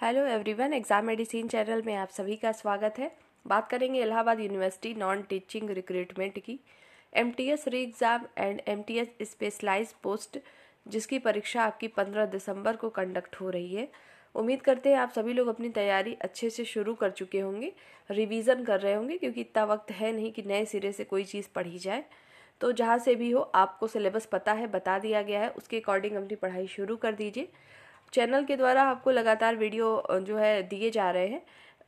hello everyone exam medicine channel में आप सभी का स्वागत है बात करेंगे Allahabad university non teaching recruitment की M T S re exam and M T S specialise post जिसकी परीक्षा आपकी पंद्रह दिसंबर को कंडक्ट हो रही है उम्मीद करते हैं आप सभी लोग अपनी तैयारी अच्छे से शुरू कर चुके होंगे रिविज़न कर रहे होंगे क्योंकि इतना वक्त है नहीं कि नए सिरे से कोई चीज़ पढ़ी जाए तो जहाँ से भी हो आपको सिलेबस पता है बता दिया गया है उसके अकॉर्डिंग अपनी पढ़ाई शुरू कर दीजिए चैनल के द्वारा आपको लगातार वीडियो जो है दिए जा रहे हैं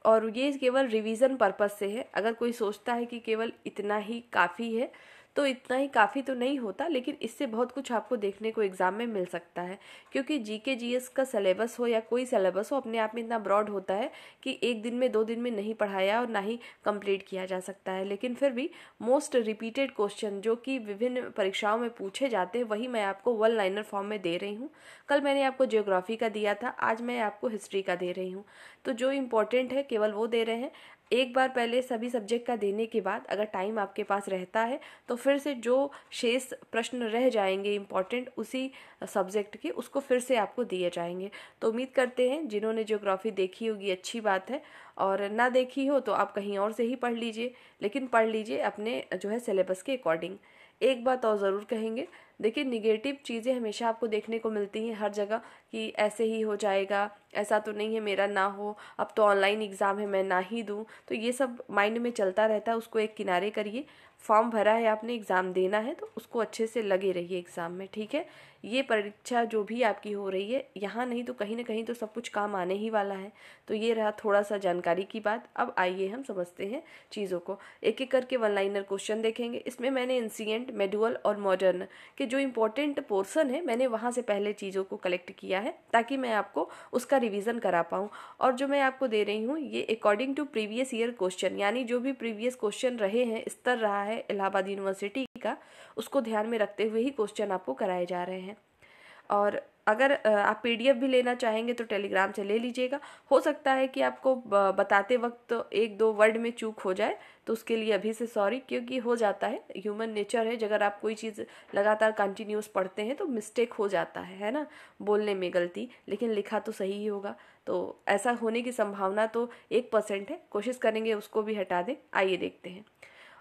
और ये केवल रिवीजन पर्पज से है अगर कोई सोचता है कि केवल इतना ही काफ़ी है तो इतना ही काफ़ी तो नहीं होता लेकिन इससे बहुत कुछ आपको देखने को एग्ज़ाम में मिल सकता है क्योंकि जी के जी एस का सिलेबस हो या कोई सलेबस हो अपने आप में इतना ब्रॉड होता है कि एक दिन में दो दिन में नहीं पढ़ाया और ना ही कंप्लीट किया जा सकता है लेकिन फिर भी मोस्ट रिपीटेड क्वेश्चन जो कि विभिन्न परीक्षाओं में पूछे जाते हैं वही मैं आपको वन लाइनर फॉर्म में दे रही हूँ कल मैंने आपको जियोग्राफी का दिया था आज मैं आपको हिस्ट्री का दे रही हूँ तो जो इम्पोर्टेंट है केवल वो दे रहे हैं एक बार पहले सभी सब्जेक्ट का देने के बाद अगर टाइम आपके पास रहता है तो फिर से जो शेष प्रश्न रह जाएंगे इम्पॉर्टेंट उसी सब्जेक्ट के उसको फिर से आपको दिए जाएंगे तो उम्मीद करते हैं जिन्होंने ज्योग्राफी देखी होगी अच्छी बात है और ना देखी हो तो आप कहीं और से ही पढ़ लीजिए लेकिन पढ़ लीजिए अपने जो है सिलेबस के अकॉर्डिंग एक बात और ज़रूर कहेंगे देखिए निगेटिव चीज़ें हमेशा आपको देखने को मिलती हैं हर जगह कि ऐसे ही हो जाएगा ऐसा तो नहीं है मेरा ना हो अब तो ऑनलाइन एग्ज़ाम है मैं ना ही दूँ तो ये सब माइंड में चलता रहता है उसको एक किनारे करिए फॉर्म भरा है आपने एग्ज़ाम देना है तो उसको अच्छे से लगे रहिए एग्ज़ाम में ठीक है ये परीक्षा जो भी आपकी हो रही है यहाँ नहीं तो कहीं ना कहीं तो सब कुछ काम आने ही वाला है तो ये रहा थोड़ा सा जानकारी की बात अब आइए हम समझते हैं चीज़ों को एक एक करके वन लाइनर क्वेश्चन देखेंगे इसमें मैंने इंसिडेंट मेडुअल और मॉडर्न के जो इम्पोर्टेंट पोर्सन है मैंने वहाँ से पहले चीज़ों को कलेक्ट किया किया है ताकि मैं आपको उसका रिवीजन करा पाऊँ और जो मैं आपको दे रही हूँ ये according to previous year question यानी जो भी प्रीवियस क्वेश्चन रहे हैं स्तर रहा है इलाहाबाद यूनिवर्सिटी का उसको ध्यान में रखते हुए ही क्वेश्चन आपको कराए जा रहे हैं और अगर आप पी भी लेना चाहेंगे तो टेलीग्राम से ले लीजिएगा हो सकता है कि आपको बताते वक्त तो एक दो वर्ड में चूक हो जाए तो उसके लिए अभी से सॉरी क्योंकि हो जाता है ह्यूमन नेचर है अगर आप कोई चीज़ लगातार कंटिन्यूस पढ़ते हैं तो मिस्टेक हो जाता है है ना बोलने में गलती लेकिन लिखा तो सही ही होगा तो ऐसा होने की संभावना तो एक परसेंट है कोशिश करेंगे उसको भी हटा दें आइए देखते हैं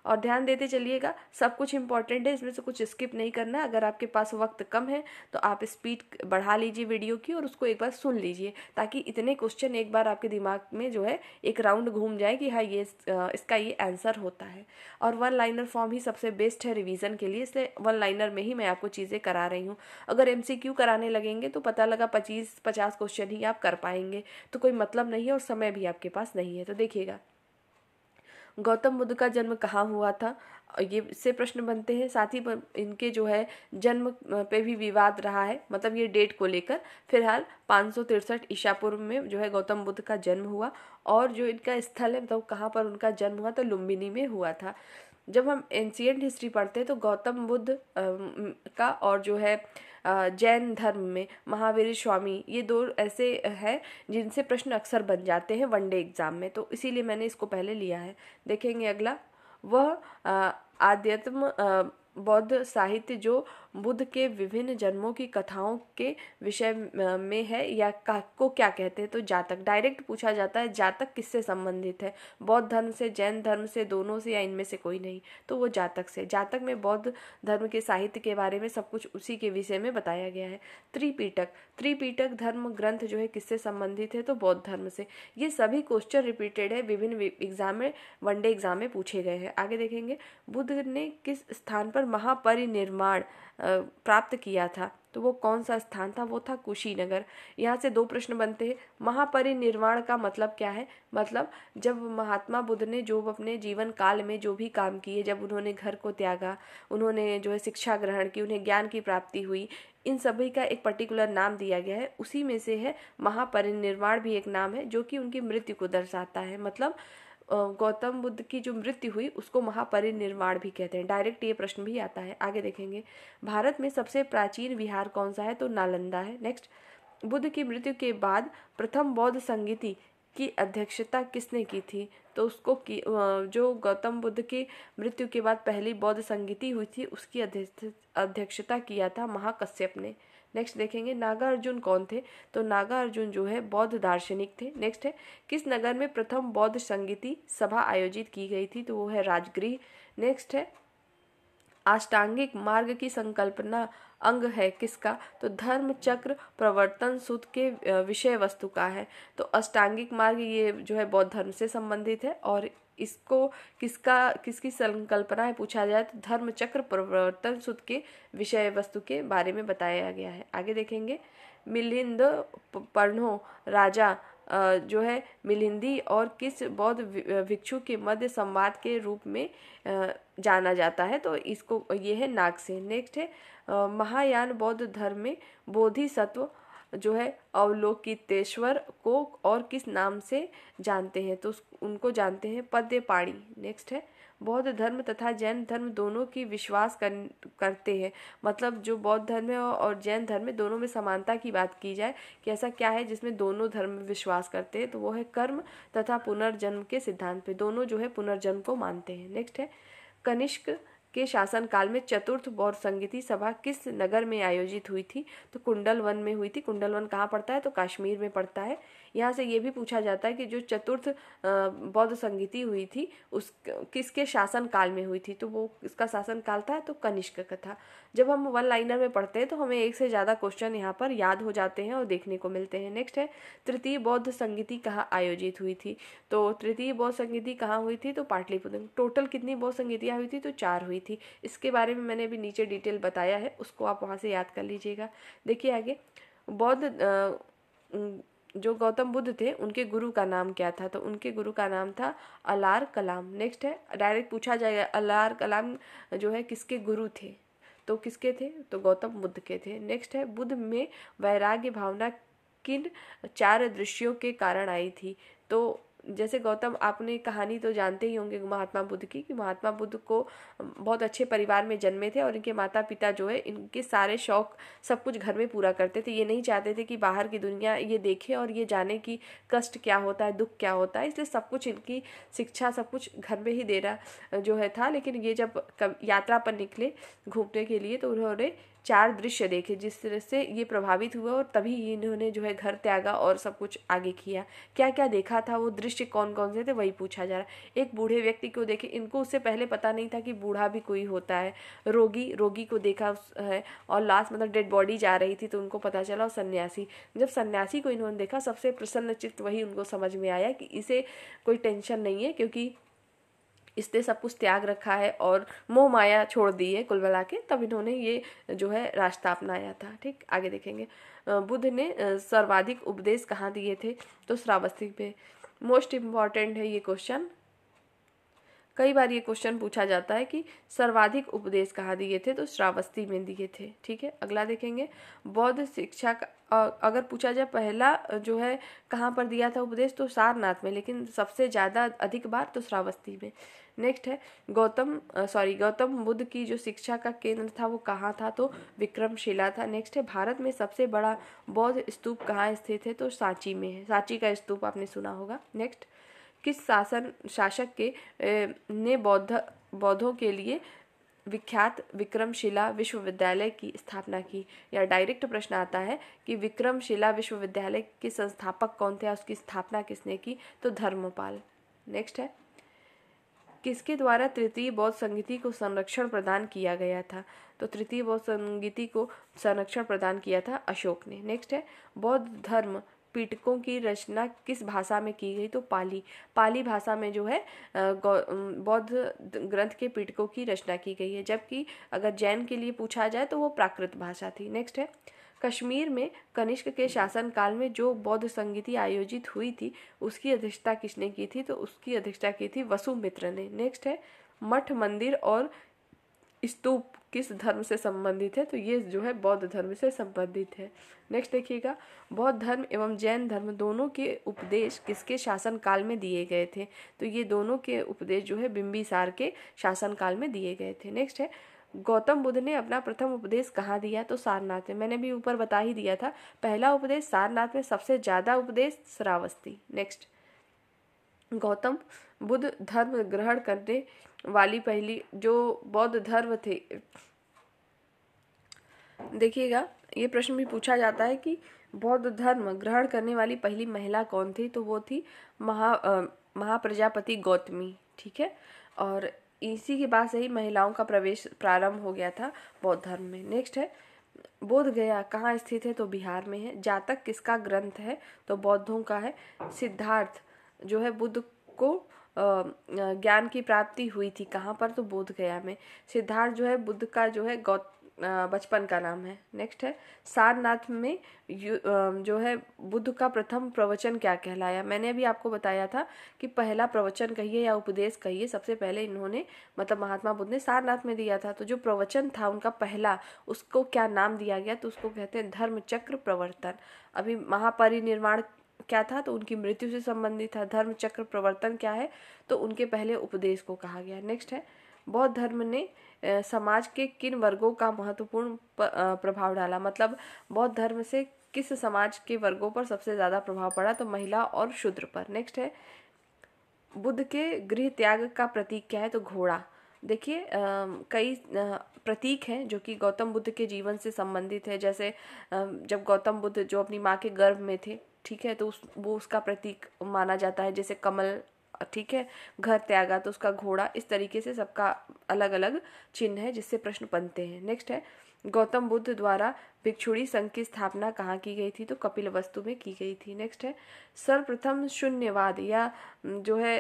और ध्यान देते चलिएगा सब कुछ इंपॉर्टेंट है इसमें से कुछ स्किप नहीं करना अगर आपके पास वक्त कम है तो आप स्पीड बढ़ा लीजिए वीडियो की और उसको एक बार सुन लीजिए ताकि इतने क्वेश्चन एक बार आपके दिमाग में जो है एक राउंड घूम जाए कि हाँ ये इसका ये आंसर होता है और वन लाइनर फॉर्म ही सबसे बेस्ट है रिविज़न के लिए इसलिए वन लाइनर में ही मैं आपको चीज़ें करा रही हूँ अगर एम कराने लगेंगे तो पता लगा पच्चीस पचास क्वेश्चन ही आप कर पाएंगे तो कोई मतलब नहीं है और समय भी आपके पास नहीं है तो देखिएगा गौतम बुद्ध का जन्म कहाँ हुआ था ये से प्रश्न बनते हैं साथ ही इनके जो है जन्म पे भी विवाद रहा है मतलब ये डेट को लेकर फिलहाल पाँच सौ तिरसठ ईशापुर में जो है गौतम बुद्ध का जन्म हुआ और जो इनका स्थल है मतलब कहाँ पर उनका जन्म हुआ तो लुम्बिनी में हुआ था जब हम एंशियंट हिस्ट्री पढ़ते हैं तो गौतम बुद्ध का और जो है जैन धर्म में महावीर स्वामी ये दो ऐसे हैं जिनसे प्रश्न अक्सर बन जाते हैं वनडे एग्ज़ाम में तो इसीलिए मैंने इसको पहले लिया है देखेंगे अगला वह आध्यात्म बौद्ध साहित्य जो बुद्ध के विभिन्न जन्मों की कथाओं के विषय में है या को क्या कहते हैं तो जातक डायरेक्ट पूछा जाता है जातक किससे संबंधित है बौद्ध धर्म से जैन धर्म से दोनों से या इनमें से कोई नहीं तो वो जातक से जातक में बौद्ध धर्म के साहित्य के बारे में सब कुछ उसी के विषय में बताया गया है त्रिपीटक त्रिपीटक धर्म ग्रंथ जो है किससे संबंधित है तो बौद्ध धर्म से ये सभी क्वेश्चन रिपीटेड है विभिन्न एग्जाम में वनडे एग्जाम में पूछे गए हैं आगे देखेंगे बुद्ध ने किस स्थान पर महापरिनिर्माण प्राप्त किया था तो वो कौन सा स्थान था वो था कुशीनगर यहाँ से दो प्रश्न बनते हैं महापरिनिर्वाण का मतलब क्या है मतलब जब महात्मा बुद्ध ने जो अपने जीवन काल में जो भी काम किए जब उन्होंने घर को त्यागा उन्होंने जो है शिक्षा ग्रहण की उन्हें ज्ञान की प्राप्ति हुई इन सभी का एक पर्टिकुलर नाम दिया गया है उसी में से है महापरिनिर्वाण भी एक नाम है जो कि उनकी मृत्यु को दर्शाता है मतलब गौतम बुद्ध की जो मृत्यु हुई उसको महापरिनिर्वाण भी कहते हैं डायरेक्ट ये प्रश्न भी आता है आगे देखेंगे भारत में सबसे प्राचीन विहार कौन सा है तो नालंदा है नेक्स्ट बुद्ध की मृत्यु के बाद प्रथम बौद्ध संगीति की अध्यक्षता किसने की थी तो उसको की जो गौतम बुद्ध की मृत्यु के बाद पहली बौद्ध संगीति हुई थी उसकी अध्यक्षता किया था महाकश्यप ने नेक्स्ट देखेंगे नागा अर्जुन कौन थे तो नागा अर्जुन जो है बौद्ध दार्शनिक थे नेक्स्ट है किस नगर में प्रथम बौद्ध संगीति सभा आयोजित की गई थी तो वो है राजगृह नेक्स्ट है अष्टांगिक मार्ग की संकल्पना अंग है किसका तो धर्म चक्र प्रवर्तन सूत के विषय वस्तु का है तो अष्टांगिक मार्ग ये जो है बौद्ध धर्म से संबंधित है और इसको किसका किसकी संकल्पना है पूछा जाए तो धर्म चक्र प्रवर्तन सुत के विषय वस्तु के बारे में बताया गया है आगे देखेंगे मिलिंद पर्णो राजा जो है मिलिंदी और किस बौद्ध भिक्षु के मध्य संवाद के रूप में जाना जाता है तो इसको ये है नागसेन नेक्स्ट है महायान बौद्ध धर्म में बोधिसत्व जो है अवलोकितेश्वर को और किस नाम से जानते हैं तो उनको जानते हैं पद्य पाणी नेक्स्ट है बौद्ध धर्म तथा जैन धर्म दोनों की विश्वास कर, करते हैं मतलब जो बौद्ध धर्म है और जैन धर्म में दोनों में समानता की बात की जाए कि ऐसा क्या है जिसमें दोनों धर्म विश्वास करते हैं तो वो है कर्म तथा पुनर्जन्म के सिद्धांत पे दोनों जो है पुनर्जन्म को मानते हैं नेक्स्ट है कनिष्क के शासनकाल में चतुर्थ बौर संगीति सभा किस नगर में आयोजित हुई थी तो कुंडलवन में हुई थी कुंडलवन कहाँ पड़ता है तो कश्मीर में पड़ता है यहाँ से ये भी पूछा जाता है कि जो चतुर्थ बौद्ध संगीति हुई थी उस किसके शासन काल में हुई थी तो वो इसका शासन काल था तो कनिष्क का था जब हम वन लाइनर में पढ़ते हैं तो हमें एक से ज़्यादा क्वेश्चन यहाँ पर याद हो जाते हैं और देखने को मिलते हैं नेक्स्ट है तृतीय बौद्ध संगीति कहाँ आयोजित हुई थी तो तृतीय बौद्ध संगीति कहाँ हुई थी तो पाटलिपुत्र टोटल कितनी बौद्ध संगीतियाँ हुई थी तो चार हुई थी इसके बारे में मैंने अभी नीचे डिटेल बताया है उसको आप वहाँ से याद कर लीजिएगा देखिए आगे बौद्ध जो गौतम बुद्ध थे उनके गुरु का नाम क्या था तो उनके गुरु का नाम था अलार कलाम नेक्स्ट है डायरेक्ट पूछा जाएगा अलार कलाम जो है किसके गुरु थे तो किसके थे तो गौतम बुद्ध के थे नेक्स्ट है बुद्ध में वैराग्य भावना किन चार दृश्यों के कारण आई थी तो जैसे गौतम आपने कहानी तो जानते ही होंगे महात्मा बुद्ध की कि महात्मा बुद्ध को बहुत अच्छे परिवार में जन्मे थे और इनके माता पिता जो है इनके सारे शौक सब कुछ घर में पूरा करते थे ये नहीं चाहते थे कि बाहर की दुनिया ये देखे और ये जाने कि कष्ट क्या होता है दुख क्या होता है इसलिए सब कुछ इनकी शिक्षा सब कुछ घर में ही देना जो है था लेकिन ये जब यात्रा पर निकले घूमने के लिए तो उन्होंने चार दृश्य देखे जिस तरह से ये प्रभावित हुआ और तभी इन्होंने जो है घर त्यागा और सब कुछ आगे किया क्या क्या देखा था वो दृश्य कौन कौन से थे वही पूछा जा रहा है एक बूढ़े व्यक्ति को देखे इनको उससे पहले पता नहीं था कि बूढ़ा भी कोई होता है रोगी रोगी को देखा है और लास्ट मतलब डेड बॉडी जा रही थी तो उनको पता चला और सन्यासी जब सन्यासी को इन्होंने देखा सबसे प्रसन्न चित्त वही उनको समझ में आया कि इसे कोई टेंशन नहीं है क्योंकि इसने सब कुछ त्याग रखा है और मोह माया छोड़ दी है कुल मिला के तब इन्होंने ये जो है रास्ता अपनाया था ठीक आगे देखेंगे बुद्ध ने सर्वाधिक उपदेश कहाँ दिए थे तो श्रावस्ती पे मोस्ट इम्पॉर्टेंट है ये क्वेश्चन कई बार ये क्वेश्चन पूछा जाता है कि सर्वाधिक उपदेश कहाँ दिए थे तो श्रावस्ती में दिए थे ठीक है अगला देखेंगे बौद्ध शिक्षा का अगर पूछा जाए पहला जो है कहाँ पर दिया था उपदेश तो सारनाथ में लेकिन सबसे ज़्यादा अधिक बार तो श्रावस्ती में नेक्स्ट है गौतम सॉरी गौतम बुद्ध की जो शिक्षा का केंद्र था वो कहाँ था तो विक्रमशिला था नेक्स्ट है भारत में सबसे बड़ा बौद्ध स्तूप कहाँ स्थित है तो सांची में है सांची का स्तूप आपने सुना होगा नेक्स्ट किस शासन शासक के ए, ने बौद्ध बौद्धों के लिए विख्यात विक्रमशिला विश्वविद्यालय की स्थापना की या डायरेक्ट प्रश्न आता है कि विक्रमशिला विश्वविद्यालय के संस्थापक कौन थे उसकी स्थापना किसने की तो धर्मपाल नेक्स्ट है किसके द्वारा तृतीय बौद्ध संगीति को संरक्षण प्रदान किया गया था तो तृतीय बौद्ध संगीति को संरक्षण प्रदान किया था अशोक ने नेक्स्ट है बौद्ध धर्म पीटकों की रचना किस भाषा में की गई तो पाली पाली भाषा में जो है बौद्ध ग्रंथ के पीटकों की रचना की गई है जबकि अगर जैन के लिए पूछा जाए तो वो प्राकृत भाषा थी नेक्स्ट है कश्मीर में कनिष्क के शासनकाल में जो बौद्ध संगीति आयोजित हुई थी उसकी अध्यक्षता किसने की थी तो उसकी अध्यक्षता की थी वसुमित्र ने नेक्स्ट है मठ मंदिर और स्तूप किस धर्म से संबंधित है तो ये जो है बौद्ध धर्म से संबंधित है नेक्स्ट देखिएगा बौद्ध धर्म एवं जैन धर्म दोनों के उपदेश किसके शासनकाल में दिए गए थे तो ये दोनों के उपदेश जो है बिंबिसार के शासनकाल में दिए गए थे नेक्स्ट है गौतम बुद्ध ने अपना प्रथम उपदेश कहाँ दिया तो सारनाथ में मैंने भी ऊपर बता ही दिया था पहला उपदेश सारनाथ में सबसे ज़्यादा उपदेश श्रावस्ती नेक्स्ट गौतम बुद्ध धर्म ग्रहण करने वाली पहली जो बौद्ध धर्म थे देखिएगा ये प्रश्न भी पूछा जाता है कि बौद्ध धर्म ग्रहण करने वाली पहली महिला कौन थी तो वो थी महा महाप्रजापति गौतमी ठीक है और इसी के बाद से ही महिलाओं का प्रवेश प्रारंभ हो गया था बौद्ध धर्म में नेक्स्ट है बोध गया कहाँ स्थित है तो बिहार में है जातक किसका ग्रंथ है तो बौद्धों का है सिद्धार्थ जो है बुद्ध को ज्ञान की प्राप्ति हुई थी कहाँ पर तो बोध गया में सिद्धार्थ जो है बुद्ध का जो है गौत बचपन का नाम है नेक्स्ट है सारनाथ में जो है बुद्ध का प्रथम प्रवचन क्या कहलाया मैंने अभी आपको बताया था कि पहला प्रवचन कहिए या उपदेश कहिए सबसे पहले इन्होंने मतलब महात्मा बुद्ध ने सारनाथ में दिया था तो जो प्रवचन था उनका पहला उसको क्या नाम दिया गया तो उसको कहते हैं धर्म चक्र प्रवर्तन अभी महापरिनिर्माण क्या था तो उनकी मृत्यु से संबंधित था धर्म चक्र प्रवर्तन क्या है तो उनके पहले उपदेश को कहा गया नेक्स्ट है बौद्ध धर्म ने समाज के किन वर्गों का महत्वपूर्ण प्रभाव डाला मतलब बौद्ध धर्म से किस समाज के वर्गों पर सबसे ज़्यादा प्रभाव पड़ा तो महिला और शूद्र पर नेक्स्ट है बुद्ध के गृह त्याग का प्रतीक क्या है तो घोड़ा देखिए कई प्रतीक हैं जो कि गौतम बुद्ध के जीवन से संबंधित है जैसे जब गौतम बुद्ध जो अपनी माँ के गर्भ में थे ठीक है तो उस वो उसका प्रतीक माना जाता है जैसे कमल ठीक है घर त्यागा तो उसका घोड़ा इस तरीके से सबका अलग अलग चिन्ह है जिससे प्रश्न बनते हैं नेक्स्ट है गौतम बुद्ध द्वारा भिक्षुड़ी संघ की स्थापना कहाँ की गई थी तो कपिल वस्तु में की गई थी नेक्स्ट है सर्वप्रथम शून्यवाद या जो है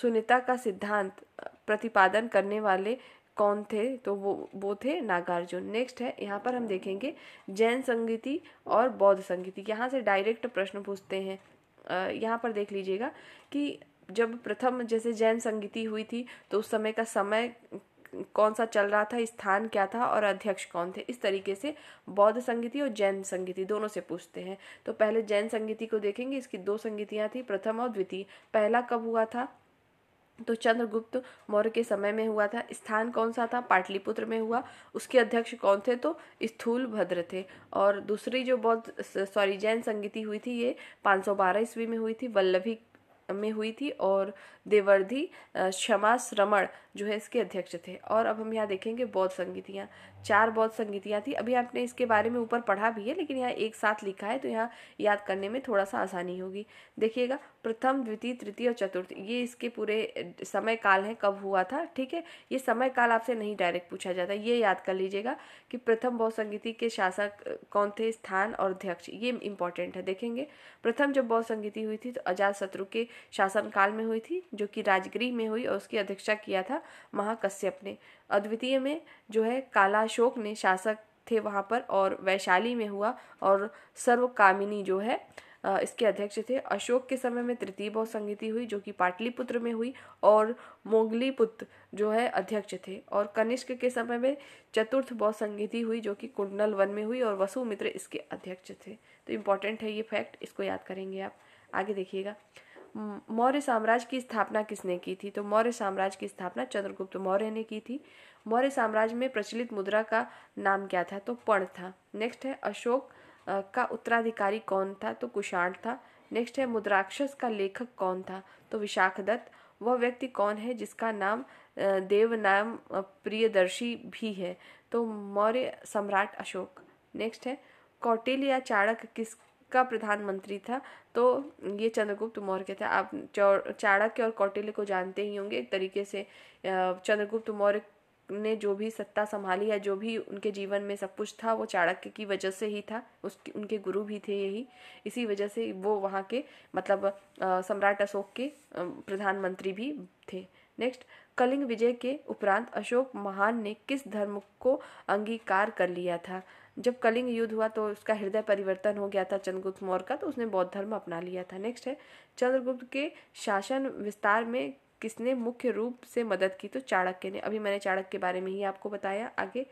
शून्यता का सिद्धांत प्रतिपादन करने वाले कौन थे तो वो वो थे नागार्जुन नेक्स्ट है यहाँ पर हम देखेंगे जैन संगीति और बौद्ध संगीति यहाँ से डायरेक्ट प्रश्न पूछते हैं यहाँ पर देख लीजिएगा कि जब प्रथम जैसे जैन संगीति हुई थी तो उस समय का समय कौन सा चल रहा था स्थान क्या था और अध्यक्ष कौन थे इस तरीके से बौद्ध संगीति और जैन संगीति दोनों से पूछते हैं तो पहले जैन संगीति को देखेंगे इसकी दो संगीतियाँ थी प्रथम और द्वितीय पहला कब हुआ था तो चंद्रगुप्त मौर्य के समय में हुआ था स्थान कौन सा था पाटलिपुत्र में हुआ उसके अध्यक्ष कौन थे तो स्थूल भद्र थे और दूसरी जो बौद्ध सॉरी जैन संगीति हुई थी ये 512 ईस्वी में हुई थी वल्लभी में हुई थी और देवर्धि क्षमा श्रमण जो है इसके अध्यक्ष थे और अब हम यहाँ देखेंगे बौद्ध संगीतियाँ चार बौद्ध संगीतियाँ थी अभी आपने इसके बारे में ऊपर पढ़ा भी है लेकिन यहाँ एक साथ लिखा है तो यहाँ याद करने में थोड़ा सा आसानी होगी देखिएगा प्रथम द्वितीय तृतीय और चतुर्थ ये इसके पूरे समय काल हैं कब हुआ था ठीक है ये समय काल आपसे नहीं डायरेक्ट पूछा जाता ये याद कर लीजिएगा कि प्रथम बौद्ध संगीति के शासक कौन थे स्थान और अध्यक्ष ये इंपॉर्टेंट है देखेंगे प्रथम जब बौद्ध संगीति हुई थी तो अजात शत्रु के शासनकाल में हुई थी जो कि राजगृह में हुई और उसकी अध्यक्षता किया था महाकश्यप ने अद्वितीय में जो है कालाशोक ने शासक थे वहाँ पर और वैशाली में हुआ और सर्वकामिनी जो है इसके अध्यक्ष थे अशोक के समय में तृतीय और संगीति हुई जो कि पाटलिपुत्र में हुई और मोगलीपुत्र जो है अध्यक्ष थे और कनिष्क के समय में चतुर्थ बौ संगीति हुई जो कि कुंडल वन में हुई और वसुमित्र इसके अध्यक्ष थे तो इम्पोर्टेंट है ये फैक्ट इसको याद करेंगे आप आगे देखिएगा मौर्य साम्राज्य की स्थापना किसने की थी तो मौर्य साम्राज्य की स्थापना चंद्रगुप्त मौर्य ने की थी मौर्य साम्राज्य में प्रचलित मुद्रा का नाम क्या था तो पण था नेक्स्ट है अशोक का उत्तराधिकारी कौन था तो कुशाण था नेक्स्ट है मुद्राक्षस का लेखक कौन था तो विशाखदत्त वह व्यक्ति कौन है जिसका नाम देव नाम प्रियदर्शी भी है तो मौर्य सम्राट अशोक नेक्स्ट है कौटिल्य या चाणक्य किस का प्रधानमंत्री था तो ये चंद्रगुप्त मौर्य के थे आप चाणक्य और कौटिल्य को जानते ही होंगे एक तरीके से चंद्रगुप्त मौर्य ने जो भी सत्ता संभाली या जो भी उनके जीवन में सब कुछ था वो चाणक्य की वजह से ही था उसके उनके गुरु भी थे यही इसी वजह से वो वहाँ के मतलब सम्राट अशोक के प्रधानमंत्री भी थे नेक्स्ट कलिंग विजय के उपरांत अशोक महान ने किस धर्म को अंगीकार कर लिया था जब कलिंग युद्ध हुआ तो उसका हृदय परिवर्तन हो गया था चंद्रगुप्त मौर्य का तो उसने बौद्ध धर्म अपना लिया था नेक्स्ट है चंद्रगुप्त के शासन विस्तार में किसने मुख्य रूप से मदद की तो चाणक्य ने अभी मैंने चाणक्य के बारे में ही आपको बताया आगे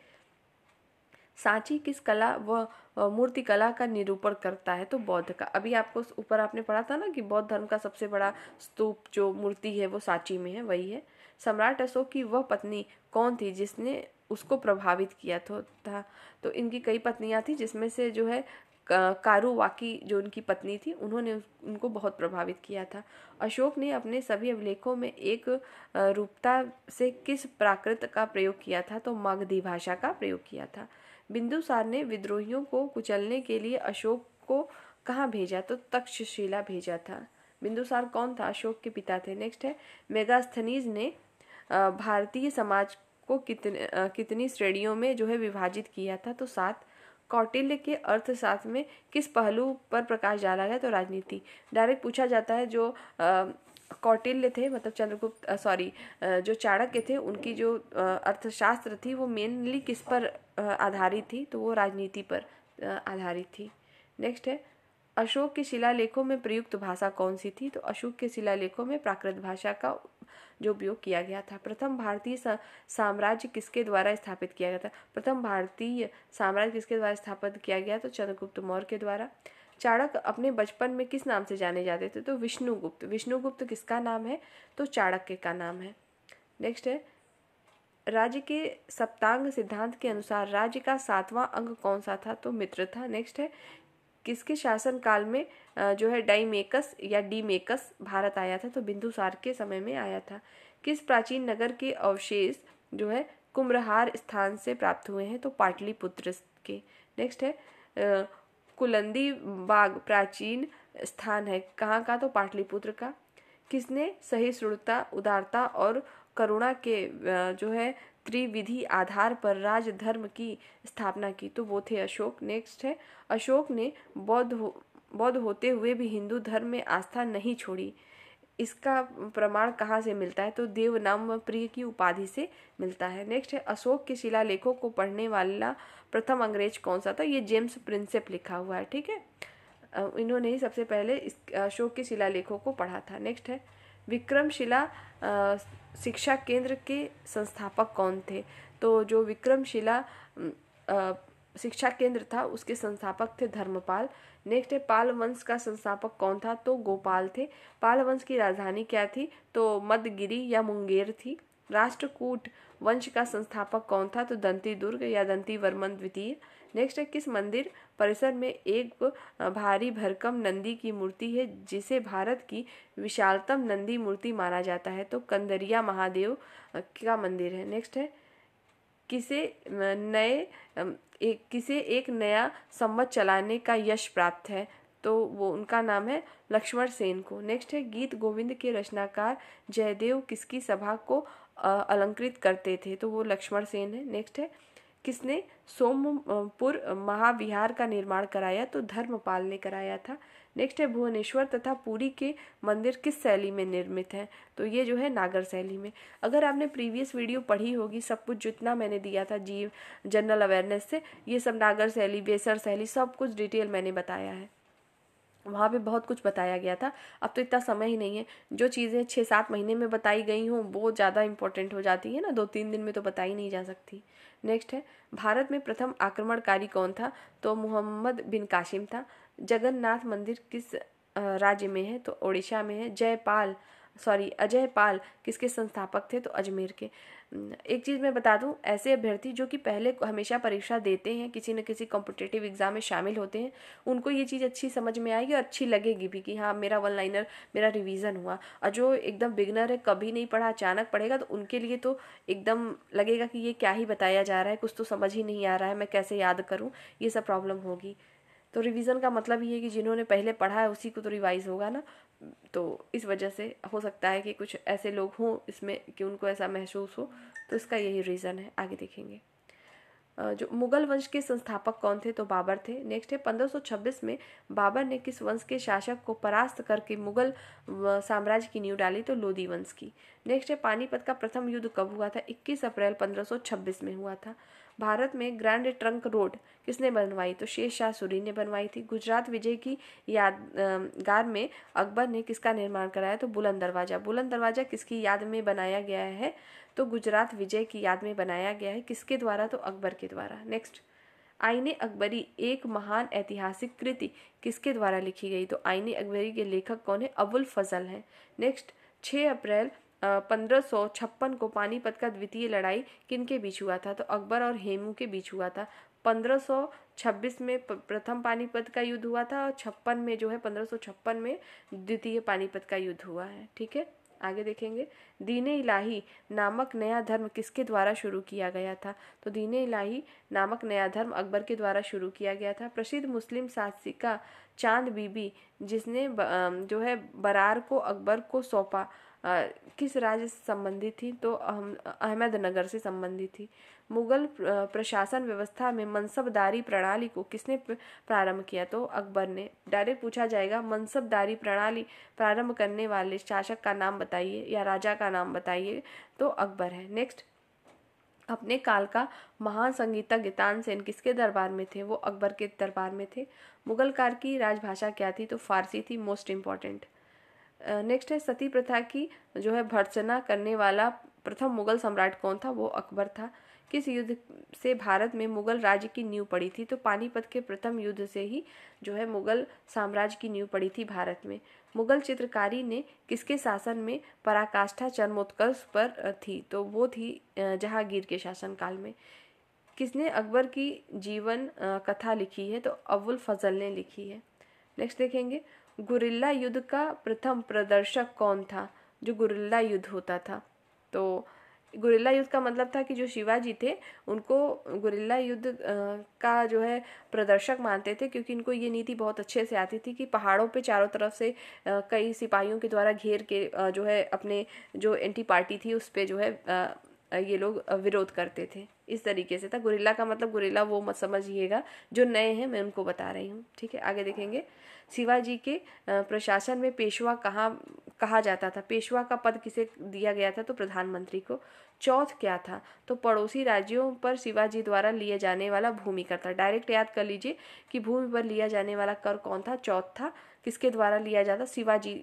सांची किस कला व मूर्ति कला का निरूपण करता है तो बौद्ध का अभी आपको ऊपर आपने पढ़ा था ना कि बौद्ध धर्म का सबसे बड़ा स्तूप जो मूर्ति है वो सांची में है वही है सम्राट अशोक की वह पत्नी कौन थी जिसने उसको प्रभावित किया तो था तो इनकी कई पत्नियां थी जिसमें से जो है कारू वाकी जो उनकी पत्नी थी उन्होंने उनको बहुत प्रभावित किया था अशोक ने अपने सभी अभिलेखों में एक रूपता से किस प्राकृत का प्रयोग किया था तो मगधी भाषा का प्रयोग किया था बिंदुसार ने विद्रोहियों को कुचलने के लिए अशोक को कहाँ भेजा तो तक्षशिला भेजा था बिंदुसार कौन था अशोक के पिता थे नेक्स्ट है मेगास्थनीज ने भारतीय समाज को कितने कितनी श्रेणियों में जो है विभाजित किया था तो सात कौटिल्य के अर्थशास्त्र में किस पहलू पर प्रकाश डाला गया तो राजनीति डायरेक्ट पूछा जाता है जो कौटिल्य थे मतलब चंद्रगुप्त सॉरी जो चाणक्य थे उनकी जो अर्थशास्त्र थी वो मेनली किस पर आधारित थी तो वो राजनीति पर आधारित थी नेक्स्ट है अशोक के शिलालेखों में प्रयुक्त भाषा कौन सी थी तो अशोक के शिलालेखों में प्राकृत भाषा का जो उपयोग किया गया था प्रथम भारतीय साम्राज्य किसके द्वारा स्थापित किया गया था प्रथम भारतीय साम्राज्य किसके द्वारा स्थापित किया गया तो चंद्रगुप्त मौर्य के द्वारा चाणक्य अपने बचपन में किस नाम से जाने जाते थे तो विष्णुगुप्त विष्णुगुप्त किसका नाम है तो चाणक्य का नाम है नेक्स्ट है राज्य के सप्तांग सिद्धांत के अनुसार राज्य का सातवां अंग कौन सा था तो मित्र था नेक्स्ट है किसके शासनकाल में जो है मेकस या डी मेकस भारत आया था तो बिंदुसार के समय में आया था किस प्राचीन नगर के अवशेष जो है कुम्रहार स्थान से प्राप्त हुए हैं तो पाटलिपुत्र के नेक्स्ट है कुलंदी बाग प्राचीन स्थान है कहाँ का तो पाटलिपुत्र का किसने सही सहिष्णुता उदारता और करुणा के जो है त्रिविधि आधार पर राजधर्म की स्थापना की तो वो थे अशोक नेक्स्ट है अशोक ने बौद्ध हो, बौद्ध होते हुए भी हिंदू धर्म में आस्था नहीं छोड़ी इसका प्रमाण कहाँ से मिलता है तो देव नाम प्रिय की उपाधि से मिलता है नेक्स्ट है अशोक के शिला लेखों को पढ़ने वाला प्रथम अंग्रेज कौन सा था ये जेम्स प्रिंसेप लिखा हुआ है ठीक है इन्होंने ही सबसे पहले इस अशोक के शिला लेखों को पढ़ा था नेक्स्ट है विक्रमशिला शिक्षा केंद्र के संस्थापक कौन थे तो जो विक्रमशिला शिक्षा केंद्र था उसके संस्थापक थे धर्मपाल नेक्स्ट है पाल वंश का संस्थापक कौन था तो गोपाल थे पाल वंश की राजधानी क्या थी तो मदगिरी या मुंगेर थी राष्ट्रकूट वंश का संस्थापक कौन था तो दंती दुर्ग या दंती वर्मन द्वितीय नेक्स्ट है किस मंदिर परिसर में एक भारी भरकम नंदी की मूर्ति है जिसे भारत की विशालतम नंदी मूर्ति माना जाता है तो कंदरिया महादेव का मंदिर है नेक्स्ट है किसे नए एक किसे एक नया संवत चलाने का यश प्राप्त है तो वो उनका नाम है लक्ष्मण सेन को नेक्स्ट है गीत गोविंद के रचनाकार जयदेव किसकी सभा को अलंकृत करते थे तो वो लक्ष्मण सेन है नेक्स्ट है किसने सोमपुर महाविहार का निर्माण कराया तो धर्मपाल ने कराया था नेक्स्ट है भुवनेश्वर तथा पुरी के मंदिर किस शैली में निर्मित हैं तो ये जो है नागर शैली में अगर आपने प्रीवियस वीडियो पढ़ी होगी सब कुछ जितना मैंने दिया था जीव जनरल अवेयरनेस से ये सब नागर शैली बेसर शैली सब कुछ डिटेल मैंने बताया है वहाँ पे बहुत कुछ बताया गया था अब तो इतना समय ही नहीं है जो चीज़ें छः सात महीने में बताई गई हों वो ज़्यादा इंपॉर्टेंट हो जाती है ना दो तीन दिन में तो बताई नहीं जा सकती नेक्स्ट है भारत में प्रथम आक्रमणकारी कौन था तो मोहम्मद बिन काशिम था जगन्नाथ मंदिर किस राज्य में है तो ओडिशा में है जयपाल सॉरी अजय पाल किसके संस्थापक थे तो अजमेर के एक चीज़ मैं बता दूं ऐसे अभ्यर्थी जो कि पहले हमेशा परीक्षा देते हैं किसी न किसी कॉम्पिटेटिव एग्ज़ाम में शामिल होते हैं उनको ये चीज़ अच्छी समझ में आएगी और अच्छी लगेगी भी कि हाँ मेरा वन लाइनर मेरा रिवीजन हुआ और जो एकदम बिगनर है कभी नहीं पढ़ा अचानक पढ़ेगा तो उनके लिए तो एकदम लगेगा कि ये क्या ही बताया जा रहा है कुछ तो समझ ही नहीं आ रहा है मैं कैसे याद करूँ ये सब प्रॉब्लम होगी तो रिवीजन का मतलब ये है कि जिन्होंने पहले पढ़ा है उसी को तो रिवाइज होगा ना तो इस वजह से हो सकता है कि कुछ ऐसे लोग हों इसमें कि उनको ऐसा महसूस हो तो इसका यही रीज़न है आगे देखेंगे जो मुगल वंश के संस्थापक कौन थे तो बाबर थे नेक्स्ट है 1526 में बाबर ने किस वंश के शासक को परास्त करके मुगल साम्राज्य की नींव डाली तो लोधी वंश की नेक्स्ट है पानीपत का प्रथम युद्ध कब हुआ था 21 अप्रैल 1526 में हुआ था भारत में ग्रैंड ट्रंक रोड किसने बनवाई तो शेर शाह सूरी ने बनवाई थी गुजरात विजय की यादगार में अकबर ने किसका निर्माण कराया तो बुलंद दरवाजा बुलंद दरवाजा किसकी याद में बनाया गया है तो गुजरात विजय की याद में बनाया गया है किसके द्वारा तो अकबर के द्वारा नेक्स्ट आईने अकबरी एक महान ऐतिहासिक कृति किसके द्वारा लिखी गई तो आईने अकबरी के लेखक कौन है अबुल फजल हैं नेक्स्ट 6 अप्रैल पंद्रह को पानीपत का द्वितीय लड़ाई किनके बीच हुआ था तो अकबर और हेमू के बीच हुआ था 1526 में प्रथम पानीपत का युद्ध हुआ था और छप्पन में जो है छप्पन में द्वितीय पानीपत का युद्ध हुआ है ठीक है आगे देखेंगे दीन इलाही नामक नया धर्म किसके द्वारा शुरू किया गया था तो दीन इलाही नामक नया धर्म अकबर के द्वारा शुरू किया गया था प्रसिद्ध मुस्लिम साहसिका चांद बीबी जिसने जो है बरार को अकबर को सौंपा किस राज्य से संबंधित थी तो अहमदनगर से संबंधित थी मुगल प्रशासन व्यवस्था में मनसबदारी प्रणाली को किसने प्रारंभ किया तो अकबर ने डायरेक्ट पूछा जाएगा मनसबदारी प्रणाली प्रारंभ करने वाले शासक का नाम बताइए या राजा का नाम बताइए तो अकबर है नेक्स्ट अपने काल का महान संगीतज्ञ तानसेन किसके दरबार में थे वो अकबर के दरबार में थे मुगल काल की राजभाषा क्या थी तो फारसी थी मोस्ट इम्पॉर्टेंट नेक्स्ट है सती प्रथा की जो है भर्सना करने वाला प्रथम मुगल सम्राट कौन था वो अकबर था किस युद्ध से भारत में मुगल राज्य की नींव पड़ी थी तो पानीपत के प्रथम युद्ध से ही जो है मुगल साम्राज्य की नींव पड़ी थी भारत में मुगल चित्रकारी ने किसके शासन में पराकाष्ठा चरमोत्कर्ष पर थी तो वो थी जहांगीर के शासनकाल में किसने अकबर की जीवन कथा लिखी है तो अबुल फजल ने लिखी है नेक्स्ट देखेंगे गुरिल्ला युद्ध का प्रथम प्रदर्शक कौन था जो गुरिल्ला युद्ध होता था तो गुरिल्ला युद्ध का मतलब था कि जो शिवाजी थे उनको गुरिल्ला युद्ध का जो है प्रदर्शक मानते थे क्योंकि इनको ये नीति बहुत अच्छे से आती थी कि पहाड़ों पे चारों तरफ से कई सिपाहियों के द्वारा घेर के जो है अपने जो एंटी पार्टी थी उस पर जो है ये लोग विरोध करते थे इस तरीके से था गुरिल्ला का मतलब गुरिल्ला वो मत समझिएगा जो नए हैं मैं उनको बता रही हूँ ठीक है आगे देखेंगे शिवाजी के प्रशासन में पेशवा कहाँ कहा जाता था पेशवा का पद किसे दिया गया था तो प्रधानमंत्री को चौथ क्या था तो पड़ोसी राज्यों पर शिवाजी द्वारा लिए जाने वाला भूमि कर था डायरेक्ट याद कर लीजिए कि भूमि पर लिया जाने वाला कर कौन था चौथ था किसके द्वारा लिया जाता शिवाजी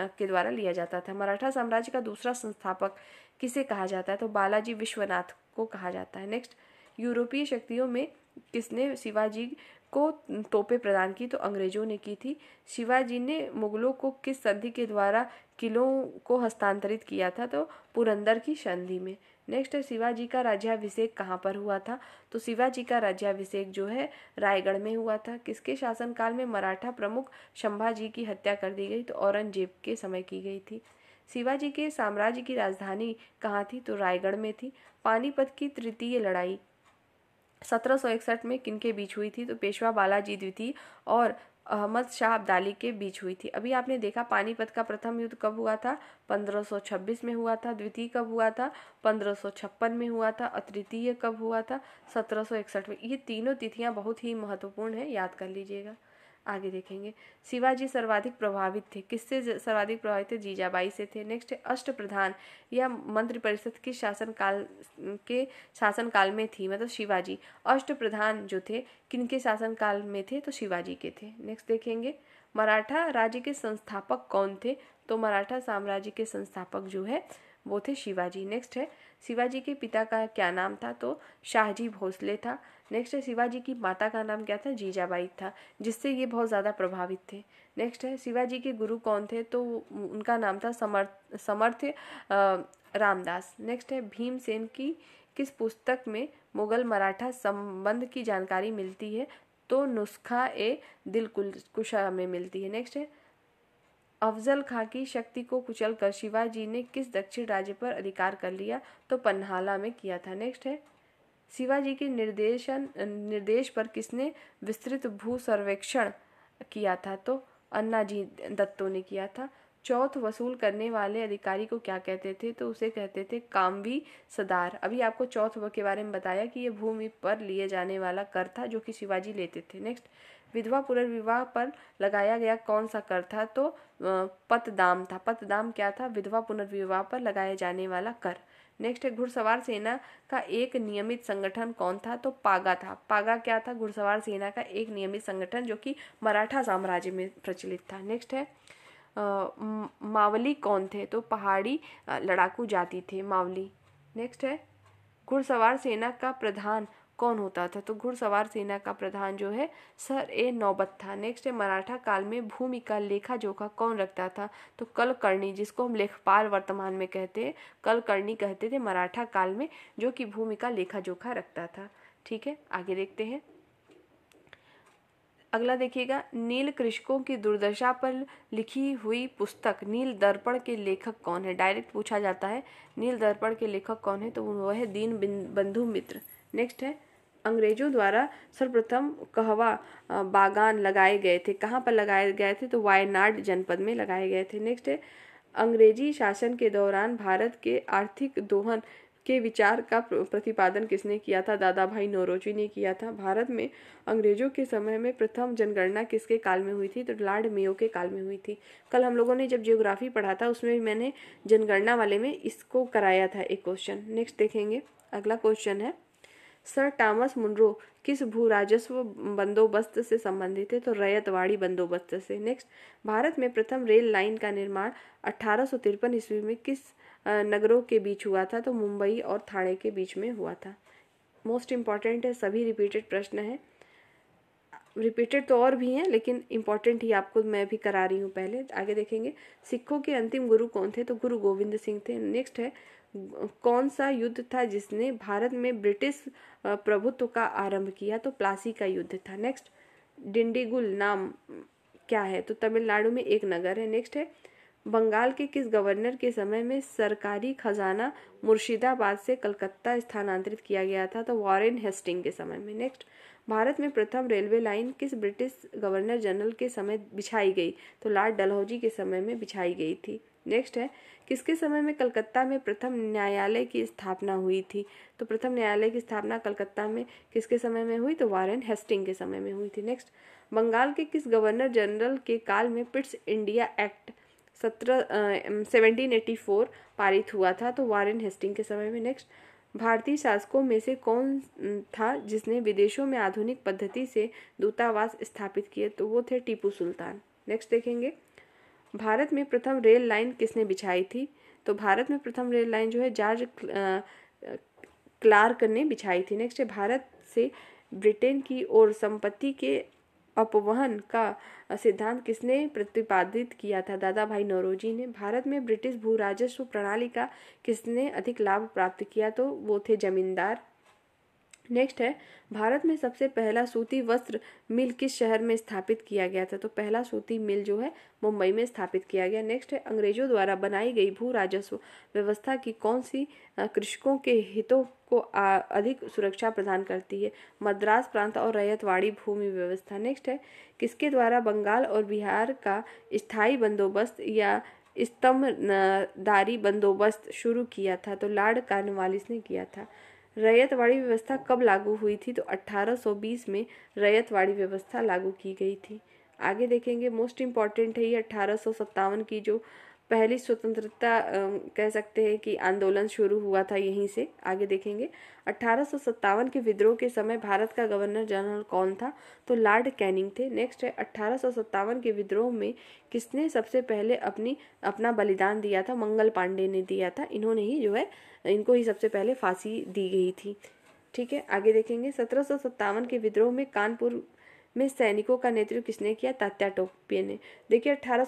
के द्वारा लिया जाता था मराठा साम्राज्य का दूसरा संस्थापक किसे कहा जाता है तो बालाजी विश्वनाथ को कहा जाता है नेक्स्ट यूरोपीय शक्तियों में किसने शिवाजी को तोपे प्रदान की तो अंग्रेजों ने की थी शिवाजी ने मुगलों को किस संधि के द्वारा किलों को हस्तांतरित किया था तो पुरंदर की संधि में नेक्स्ट है शिवाजी का राज्याभिषेक कहाँ पर हुआ था तो शिवाजी का राज्याभिषेक जो है रायगढ़ में हुआ था किसके शासनकाल में मराठा प्रमुख शंभाजी की हत्या कर दी गई तो औरंगजेब के समय की गई थी शिवाजी के साम्राज्य की राजधानी कहाँ थी तो रायगढ़ में थी पानीपत की तृतीय लड़ाई 1761 में किनके बीच हुई थी तो पेशवा बालाजी द्वितीय और अहमद शाह अब्दाली के बीच हुई थी अभी आपने देखा पानीपत का प्रथम युद्ध कब हुआ था 1526 में हुआ था द्वितीय कब हुआ था 1556 में हुआ था और तृतीय कब हुआ था 1761 में ये तीनों तिथियां बहुत ही महत्वपूर्ण है याद कर लीजिएगा आगे देखेंगे शिवाजी सर्वाधिक प्रभावित थे किससे सर्वाधिक प्रभावित थे जीजाबाई से थे नेक्स्ट अष्ट प्रधान या मंत्रिपरिषद के शासन काल के शासनकाल में थी मतलब शिवाजी अष्ट प्रधान जो थे किनके शासनकाल में थे तो शिवाजी के थे नेक्स्ट देखेंगे मराठा राज्य के संस्थापक कौन थे तो मराठा साम्राज्य के संस्थापक जो है वो थे शिवाजी नेक्स्ट है शिवाजी के पिता का क्या नाम था तो शाहजी भोसले था नेक्स्ट है शिवाजी की माता का नाम क्या था जीजाबाई था जिससे ये बहुत ज़्यादा प्रभावित थे नेक्स्ट है शिवाजी के गुरु कौन थे तो उनका नाम था समर्थ समर्थ रामदास नेक्स्ट है भीमसेन की किस पुस्तक में मुगल मराठा संबंध की जानकारी मिलती है तो नुस्खा ए दिल कुशा में मिलती है नेक्स्ट है अफजल खां की शक्ति को कुचल कर शिवाजी ने किस दक्षिण राज्य पर अधिकार कर लिया तो पन्हाला में किया था नेक्स्ट है शिवाजी के निर्देशन निर्देश पर किसने विस्तृत भू सर्वेक्षण किया था तो अन्ना जी दत्तों ने किया था चौथ वसूल करने वाले अधिकारी को क्या कहते थे तो उसे कहते थे कामवी सदार अभी आपको चौथ के बारे में बताया कि ये भूमि पर लिए जाने वाला कर था जो कि शिवाजी लेते थे नेक्स्ट विधवा पुनर्विवाह पर लगाया गया कौन सा कर था तो पतदाम था पतदाम क्या था विधवा पुनर्विवाह पर लगाया जाने वाला कर नेक्स्ट है घुड़सवार सेना का एक नियमित संगठन कौन था तो पागा था पागा क्या था घुड़सवार सेना का एक नियमित संगठन जो कि मराठा साम्राज्य में प्रचलित था नेक्स्ट है आ, मावली कौन थे तो पहाड़ी लड़ाकू जाति थे मावली नेक्स्ट है घुड़सवार सेना का प्रधान कौन होता था तो घुड़सवार सेना का प्रधान जो है सर ए नौबत था नेक्स्ट है मराठा काल में भूमि का लेखा जोखा कौन रखता था तो कलकर्णी जिसको हम लेखपाल वर्तमान में कहते हैं कलकर्णी कहते थे मराठा काल में जो कि भूमि का लेखा जोखा रखता था ठीक है आगे देखते हैं अगला देखिएगा नील कृषकों की दुर्दशा पर लिखी हुई पुस्तक नील दर्पण के लेखक कौन है डायरेक्ट पूछा जाता है नील दर्पण के लेखक कौन है तो वह है दीन बंधु मित्र नेक्स्ट है अंग्रेजों द्वारा सर्वप्रथम कहवा बागान लगाए गए थे कहाँ पर लगाए गए थे तो वायनाड जनपद में लगाए गए थे नेक्स्ट है अंग्रेजी शासन के दौरान भारत के आर्थिक दोहन के विचार का प्रतिपादन किसने किया था दादा भाई नोरोची ने किया था भारत में अंग्रेजों के समय में प्रथम जनगणना किसके काल में हुई थी तो लॉर्ड मेयो के काल में हुई थी कल हम लोगों ने जब जियोग्राफी पढ़ा था उसमें भी मैंने जनगणना वाले में इसको कराया था एक क्वेश्चन नेक्स्ट देखेंगे अगला क्वेश्चन है सर टॉमस मुनरो किस भू राजस्व बंदोबस्त से संबंधित थे तो रैयतवाड़ी बंदोबस्त से नेक्स्ट भारत में प्रथम रेल लाइन का निर्माण अठारह ईस्वी में किस नगरों के बीच हुआ था तो मुंबई और थाने के बीच में हुआ था मोस्ट इम्पॉर्टेंट है सभी रिपीटेड प्रश्न हैं रिपीटेड तो और भी हैं लेकिन इम्पॉर्टेंट ही आपको मैं भी करा रही हूँ पहले आगे देखेंगे सिखों के अंतिम गुरु कौन थे तो गुरु गोविंद सिंह थे नेक्स्ट है कौन सा युद्ध था जिसने भारत में ब्रिटिश प्रभुत्व का आरंभ किया तो प्लासी का युद्ध था नेक्स्ट डिंडीगुल नाम क्या है तो तमिलनाडु में एक नगर है नेक्स्ट है बंगाल के किस गवर्नर के समय में सरकारी खजाना मुर्शिदाबाद से कलकत्ता स्थानांतरित किया गया था तो वॉरेन हेस्टिंग के समय में नेक्स्ट भारत में प्रथम रेलवे लाइन किस ब्रिटिश गवर्नर जनरल के समय बिछाई गई तो लॉर्ड डलहौजी के समय में बिछाई गई थी नेक्स्ट है किसके समय में कलकत्ता में प्रथम न्यायालय की स्थापना हुई थी तो प्रथम न्यायालय की स्थापना कलकत्ता में किसके समय में हुई तो वारेन हेस्टिंग के समय में हुई थी नेक्स्ट बंगाल के किस गवर्नर जनरल के काल में पिट्स इंडिया एक्ट सत्रह सेवनटीन एटी फोर पारित हुआ था तो वारेन हेस्टिंग के समय में नेक्स्ट भारतीय शासकों में से कौन था जिसने विदेशों में आधुनिक पद्धति से दूतावास स्थापित किए तो वो थे टीपू सुल्तान नेक्स्ट देखेंगे भारत में प्रथम रेल लाइन किसने बिछाई थी तो भारत में प्रथम रेल लाइन जो है जॉर्ज क्लार्क ने बिछाई थी नेक्स्ट है भारत से ब्रिटेन की ओर संपत्ति के अपवहन का सिद्धांत किसने प्रतिपादित किया था दादा भाई नौरोजी ने भारत में ब्रिटिश भू राजस्व प्रणाली का किसने अधिक लाभ प्राप्त किया तो वो थे जमींदार नेक्स्ट है भारत में सबसे पहला सूती वस्त्र मिल किस शहर में स्थापित किया गया था तो पहला सूती मिल जो है मुंबई में स्थापित किया गया नेक्स्ट है अंग्रेजों द्वारा बनाई गई भू राजस्व व्यवस्था की कौन सी कृषकों के हितों को अधिक सुरक्षा प्रदान करती है मद्रास प्रांत और रैयतवाड़ी भूमि व्यवस्था नेक्स्ट है किसके द्वारा बंगाल और बिहार का स्थायी बंदोबस्त या स्तंभदारी बंदोबस्त शुरू किया था तो लाड कार्नवालिस ने किया था रैयतवाड़ी व्यवस्था कब लागू हुई थी तो 1820 में रैयतवाड़ी व्यवस्था लागू की गई थी आगे देखेंगे मोस्ट इम्पॉर्टेंट है ये अठारह की जो पहली स्वतंत्रता कह सकते हैं कि आंदोलन शुरू हुआ था यहीं से आगे देखेंगे अट्ठारह के विद्रोह के समय भारत का गवर्नर जनरल कौन था तो लॉर्ड कैनिंग थे नेक्स्ट है अट्ठारह के विद्रोह में किसने सबसे पहले अपनी अपना बलिदान दिया था मंगल पांडे ने दिया था इन्होंने ही जो है इनको ही सबसे पहले फांसी दी गई थी ठीक है आगे देखेंगे सत्रह के विद्रोह में कानपुर में सैनिकों का नेतृत्व किसने किया तात्या टोपे ने देखिए अठारह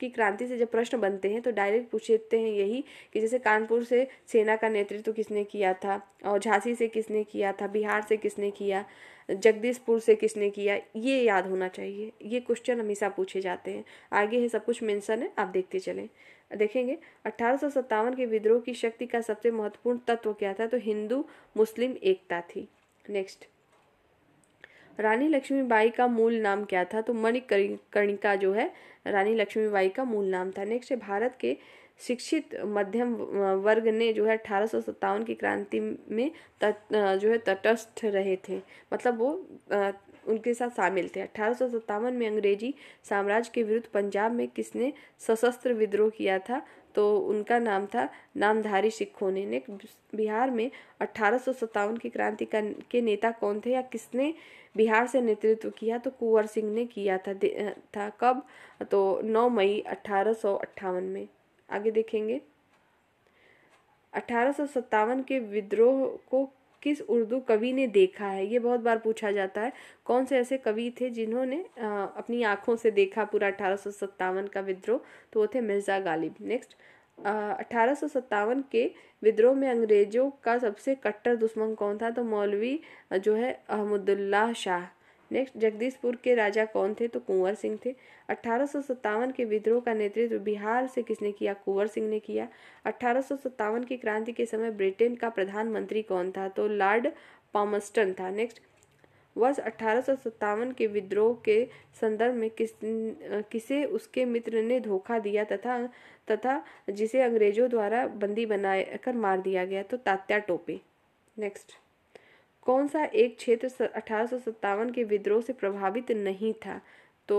की क्रांति से जब प्रश्न बनते हैं तो डायरेक्ट पूछते हैं यही कि जैसे कानपुर से सेना का नेतृत्व किसने किया था और झांसी से किसने किया था बिहार से किसने किया जगदीशपुर से किसने किया ये याद होना चाहिए ये क्वेश्चन हमेशा पूछे जाते हैं आगे है सब कुछ मेंशन है आप देखते चलें देखेंगे अठारह के विद्रोह की शक्ति का सबसे महत्वपूर्ण तत्व क्या था तो हिंदू मुस्लिम एकता थी नेक्स्ट रानी लक्ष्मीबाई का मूल नाम क्या था तो मणिकर्णिका जो है रानी लक्ष्मीबाई का मूल नाम था नेक्स्ट है भारत के शिक्षित मध्यम वर्ग ने जो है अठारह की क्रांति में तट जो है तटस्थ रहे थे मतलब वो उनके साथ शामिल थे अठारह में अंग्रेजी साम्राज्य के विरुद्ध पंजाब में किसने सशस्त्र विद्रोह किया था तो उनका नाम था नामधारी सिखों ने बिहार में अठारह की क्रांति का के नेता कौन थे या किसने बिहार से नेतृत्व किया तो कुंवर सिंह ने किया था था कब तो 9 मई अठारह में आगे देखेंगे अठारह के विद्रोह को किस उर्दू कवि ने देखा है ये बहुत बार पूछा जाता है कौन से ऐसे कवि थे जिन्होंने अपनी आँखों से देखा पूरा अठारह का विद्रोह तो वो थे मिर्ज़ा गालिब नेक्स्ट अठारह के विद्रोह में अंग्रेज़ों का सबसे कट्टर दुश्मन कौन था तो मौलवी जो है अहमदुल्ला शाह नेक्स्ट जगदीशपुर के राजा कौन थे तो कुंवर सिंह थे अठारह के विद्रोह का नेतृत्व बिहार से किसने किया कुंवर सिंह ने किया अठारह की क्रांति के समय ब्रिटेन का प्रधानमंत्री कौन था तो लॉर्ड पॉमस्टन था नेक्स्ट वर्ष अठारह के विद्रोह के संदर्भ में किस किसे उसके मित्र ने धोखा दिया तथा तथा जिसे अंग्रेजों द्वारा बंदी बनाकर मार दिया गया तो तात्या टोपे नेक्स्ट कौन सा एक क्षेत्र अठारह के विद्रोह से प्रभावित नहीं था तो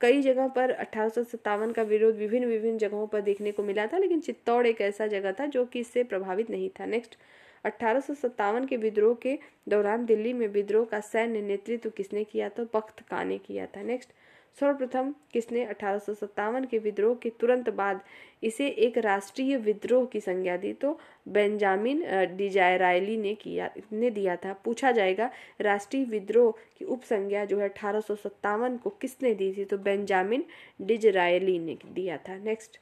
कई जगह पर अठारह का विरोध विभिन्न विभिन्न जगहों पर देखने को मिला था लेकिन चित्तौड़ एक ऐसा जगह था जो कि इससे प्रभावित नहीं था नेक्स्ट अट्ठारह के विद्रोह के दौरान दिल्ली में विद्रोह का सैन्य नेतृत्व किसने किया था बख्त खां ने किया था नेक्स्ट सर्वप्रथम किसने अठारह के विद्रोह के तुरंत बाद इसे एक राष्ट्रीय विद्रोह की संज्ञा दी तो बेंजामिन डिजायरायली ने किया ने दिया था पूछा जाएगा राष्ट्रीय विद्रोह की उपसंज्ञा जो है अठारह को किसने दी थी तो बेंजामिन डिजरायली ने दिया था नेक्स्ट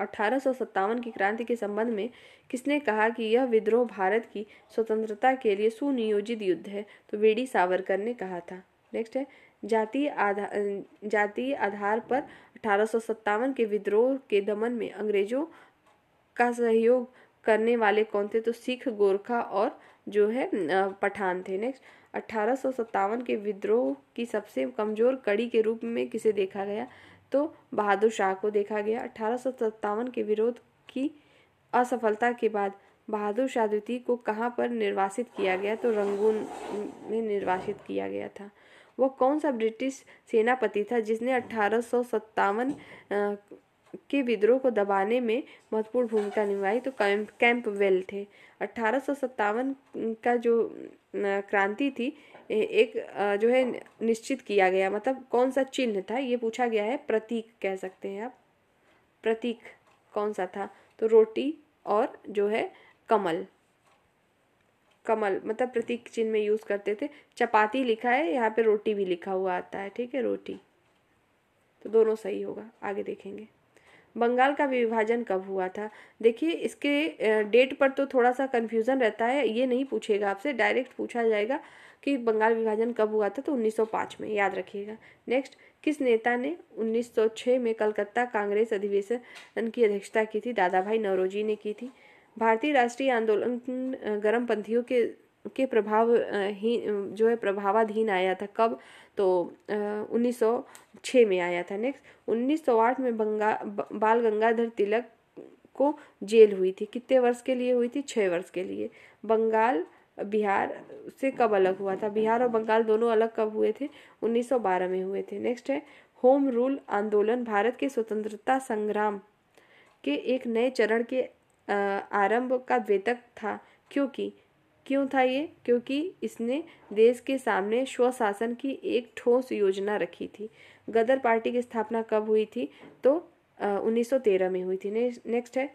अठारह की क्रांति के संबंध में किसने कहा कि यह विद्रोह भारत की स्वतंत्रता के लिए सुनियोजित युद्ध है तो वीडी सावरकर ने कहा था नेक्स्ट है जातीय आधार जातीय आधार पर अठारह के विद्रोह के दमन में अंग्रेजों का सहयोग करने वाले कौन थे तो सिख गोरखा और जो है पठान थे नेक्स्ट अठारह के विद्रोह की सबसे कमजोर कड़ी के रूप में किसे देखा गया तो बहादुर शाह को देखा गया अठारह के विरोध की असफलता के बाद बहादुर शाह द्वितीय को कहाँ पर निर्वासित किया गया तो रंगून में निर्वासित किया गया था वह कौन सा ब्रिटिश सेनापति था जिसने अठारह के विद्रोह को दबाने में महत्वपूर्ण भूमिका निभाई तो कैंप वेल थे अठारह का जो क्रांति थी एक जो है निश्चित किया गया मतलब कौन सा चिन्ह था ये पूछा गया है प्रतीक कह सकते हैं आप प्रतीक कौन सा था तो रोटी और जो है कमल कमल मतलब प्रतीक चिन्ह में यूज़ करते थे चपाती लिखा है यहाँ पे रोटी भी लिखा हुआ आता है ठीक है रोटी तो दोनों सही होगा आगे देखेंगे बंगाल का विभाजन कब हुआ था देखिए इसके डेट पर तो थोड़ा सा कन्फ्यूज़न रहता है ये नहीं पूछेगा आपसे डायरेक्ट पूछा जाएगा कि बंगाल विभाजन कब हुआ था तो 1905 में याद रखिएगा नेक्स्ट किस नेता ने 1906 में कलकत्ता कांग्रेस अधिवेशन की अध्यक्षता की थी दादा भाई नवरोजी ने की थी भारतीय राष्ट्रीय आंदोलन गर्मपंथियों के के प्रभाव ही जो है प्रभावाधीन आया था कब तो उन्नीस में आया था नेक्स्ट 1908 में बंगा बाल गंगाधर तिलक को जेल हुई थी कितने वर्ष के लिए हुई थी छः वर्ष के लिए बंगाल बिहार से कब अलग हुआ था बिहार और बंगाल दोनों अलग कब हुए थे 1912 में हुए थे नेक्स्ट है होम रूल आंदोलन भारत के स्वतंत्रता संग्राम के एक नए चरण के आरंभ का द्वेतक था क्योंकि क्यों था ये क्योंकि इसने देश के सामने स्वशासन की एक ठोस योजना रखी थी गदर पार्टी की स्थापना कब हुई थी तो आ, 1913 में हुई थी नेक्स्ट है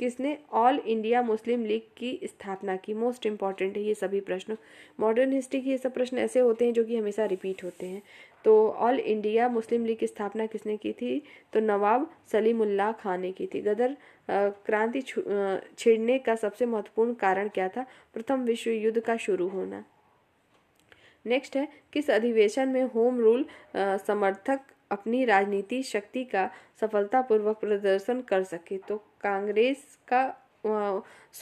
किसने ऑल इंडिया मुस्लिम लीग की स्थापना की मोस्ट इम्पॉर्टेंट है ये सभी प्रश्न मॉडर्न हिस्ट्री के ये सब प्रश्न ऐसे होते हैं जो कि हमेशा रिपीट होते हैं तो ऑल इंडिया मुस्लिम लीग की स्थापना किसने की थी तो नवाब सलीमुल्लाह खान ने की थी गदर क्रांति छेड़ने का सबसे महत्वपूर्ण कारण क्या था प्रथम विश्व युद्ध का शुरू होना नेक्स्ट है किस अधिवेशन में होम रूल समर्थक अपनी राजनीति शक्ति का सफलतापूर्वक प्रदर्शन कर सके तो कांग्रेस का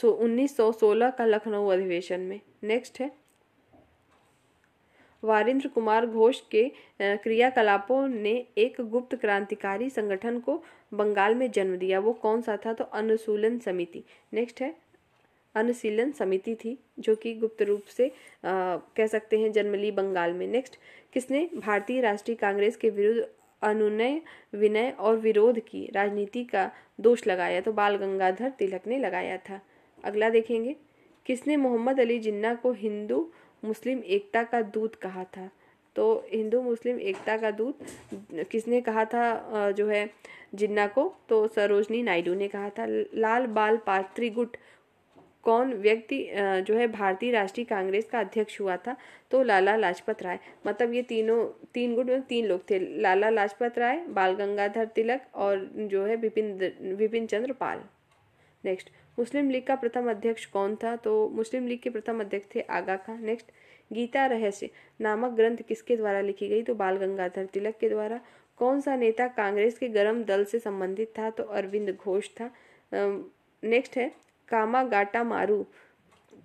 सो सोलह का लखनऊ अधिवेशन में नेक्स्ट है वारिंद्र कुमार घोष के क्रियाकलापों ने एक गुप्त क्रांतिकारी संगठन को बंगाल में जन्म दिया वो कौन सा था तो अनुशूलन समिति नेक्स्ट है अनुशीलन समिति थी जो कि गुप्त रूप से आ, कह सकते हैं जन्मली बंगाल में नेक्स्ट किसने भारतीय राष्ट्रीय कांग्रेस के विरुद्ध अनुनय विनय और विरोध की राजनीति का दोष लगाया तो बाल गंगाधर तिलक ने लगाया था अगला देखेंगे किसने मोहम्मद अली जिन्ना को हिंदू मुस्लिम एकता का दूत कहा था तो हिंदू मुस्लिम एकता का दूत किसने कहा था जो है जिन्ना को तो सरोजनी नायडू ने कहा था लाल बाल पात्रिगुट कौन व्यक्ति जो है भारतीय राष्ट्रीय कांग्रेस का अध्यक्ष हुआ था तो लाला लाजपत राय मतलब ये तीनों तीन गुट में तीन लोग थे लाला लाजपत राय बाल गंगाधर तिलक और जो है विपिन विपिन चंद्र पाल नेक्स्ट मुस्लिम लीग का प्रथम अध्यक्ष कौन था तो मुस्लिम लीग के प्रथम अध्यक्ष थे आगा खां नेक्स्ट गीता रहस्य नामक ग्रंथ किसके द्वारा लिखी गई तो बाल गंगाधर तिलक के द्वारा कौन सा नेता कांग्रेस के गर्म दल से संबंधित था तो अरविंद घोष था नेक्स्ट है मारू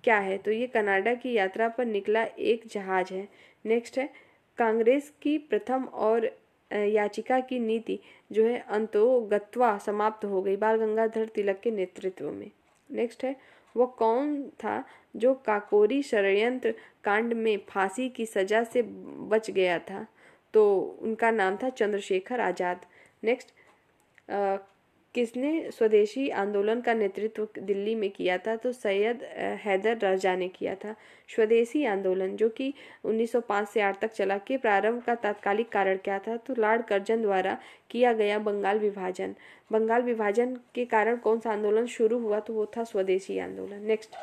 क्या है तो ये कनाडा की यात्रा पर निकला एक जहाज है नेक्स्ट है कांग्रेस की प्रथम और याचिका की नीति जो है अंतोगत्वा समाप्त हो गई बाल गंगाधर तिलक के नेतृत्व में नेक्स्ट है वह कौन था जो काकोरी षडयंत्र कांड में फांसी की सजा से बच गया था तो उनका नाम था चंद्रशेखर आज़ाद नेक्स्ट किसने स्वदेशी आंदोलन का नेतृत्व दिल्ली में किया था तो सैयद हैदर रजा ने किया था स्वदेशी आंदोलन जो कि 1905 से 8 तक चला के प्रारंभ का तात्कालिक कारण क्या था तो लॉर्ड कर्जन द्वारा किया गया बंगाल विभाजन बंगाल विभाजन के कारण कौन सा आंदोलन शुरू हुआ तो वो था स्वदेशी आंदोलन नेक्स्ट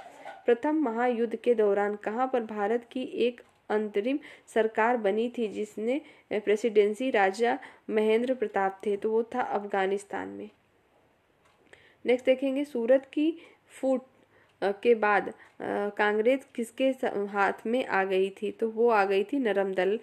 प्रथम महायुद्ध के दौरान कहाँ पर भारत की एक अंतरिम सरकार बनी थी जिसने प्रेसिडेंसी राजा महेंद्र प्रताप थे तो वो था अफगानिस्तान में नेक्स्ट देखेंगे सूरत की फूट के बाद कांग्रेस किसके हाथ में आ गई थी तो वो आ गई थी नरम दल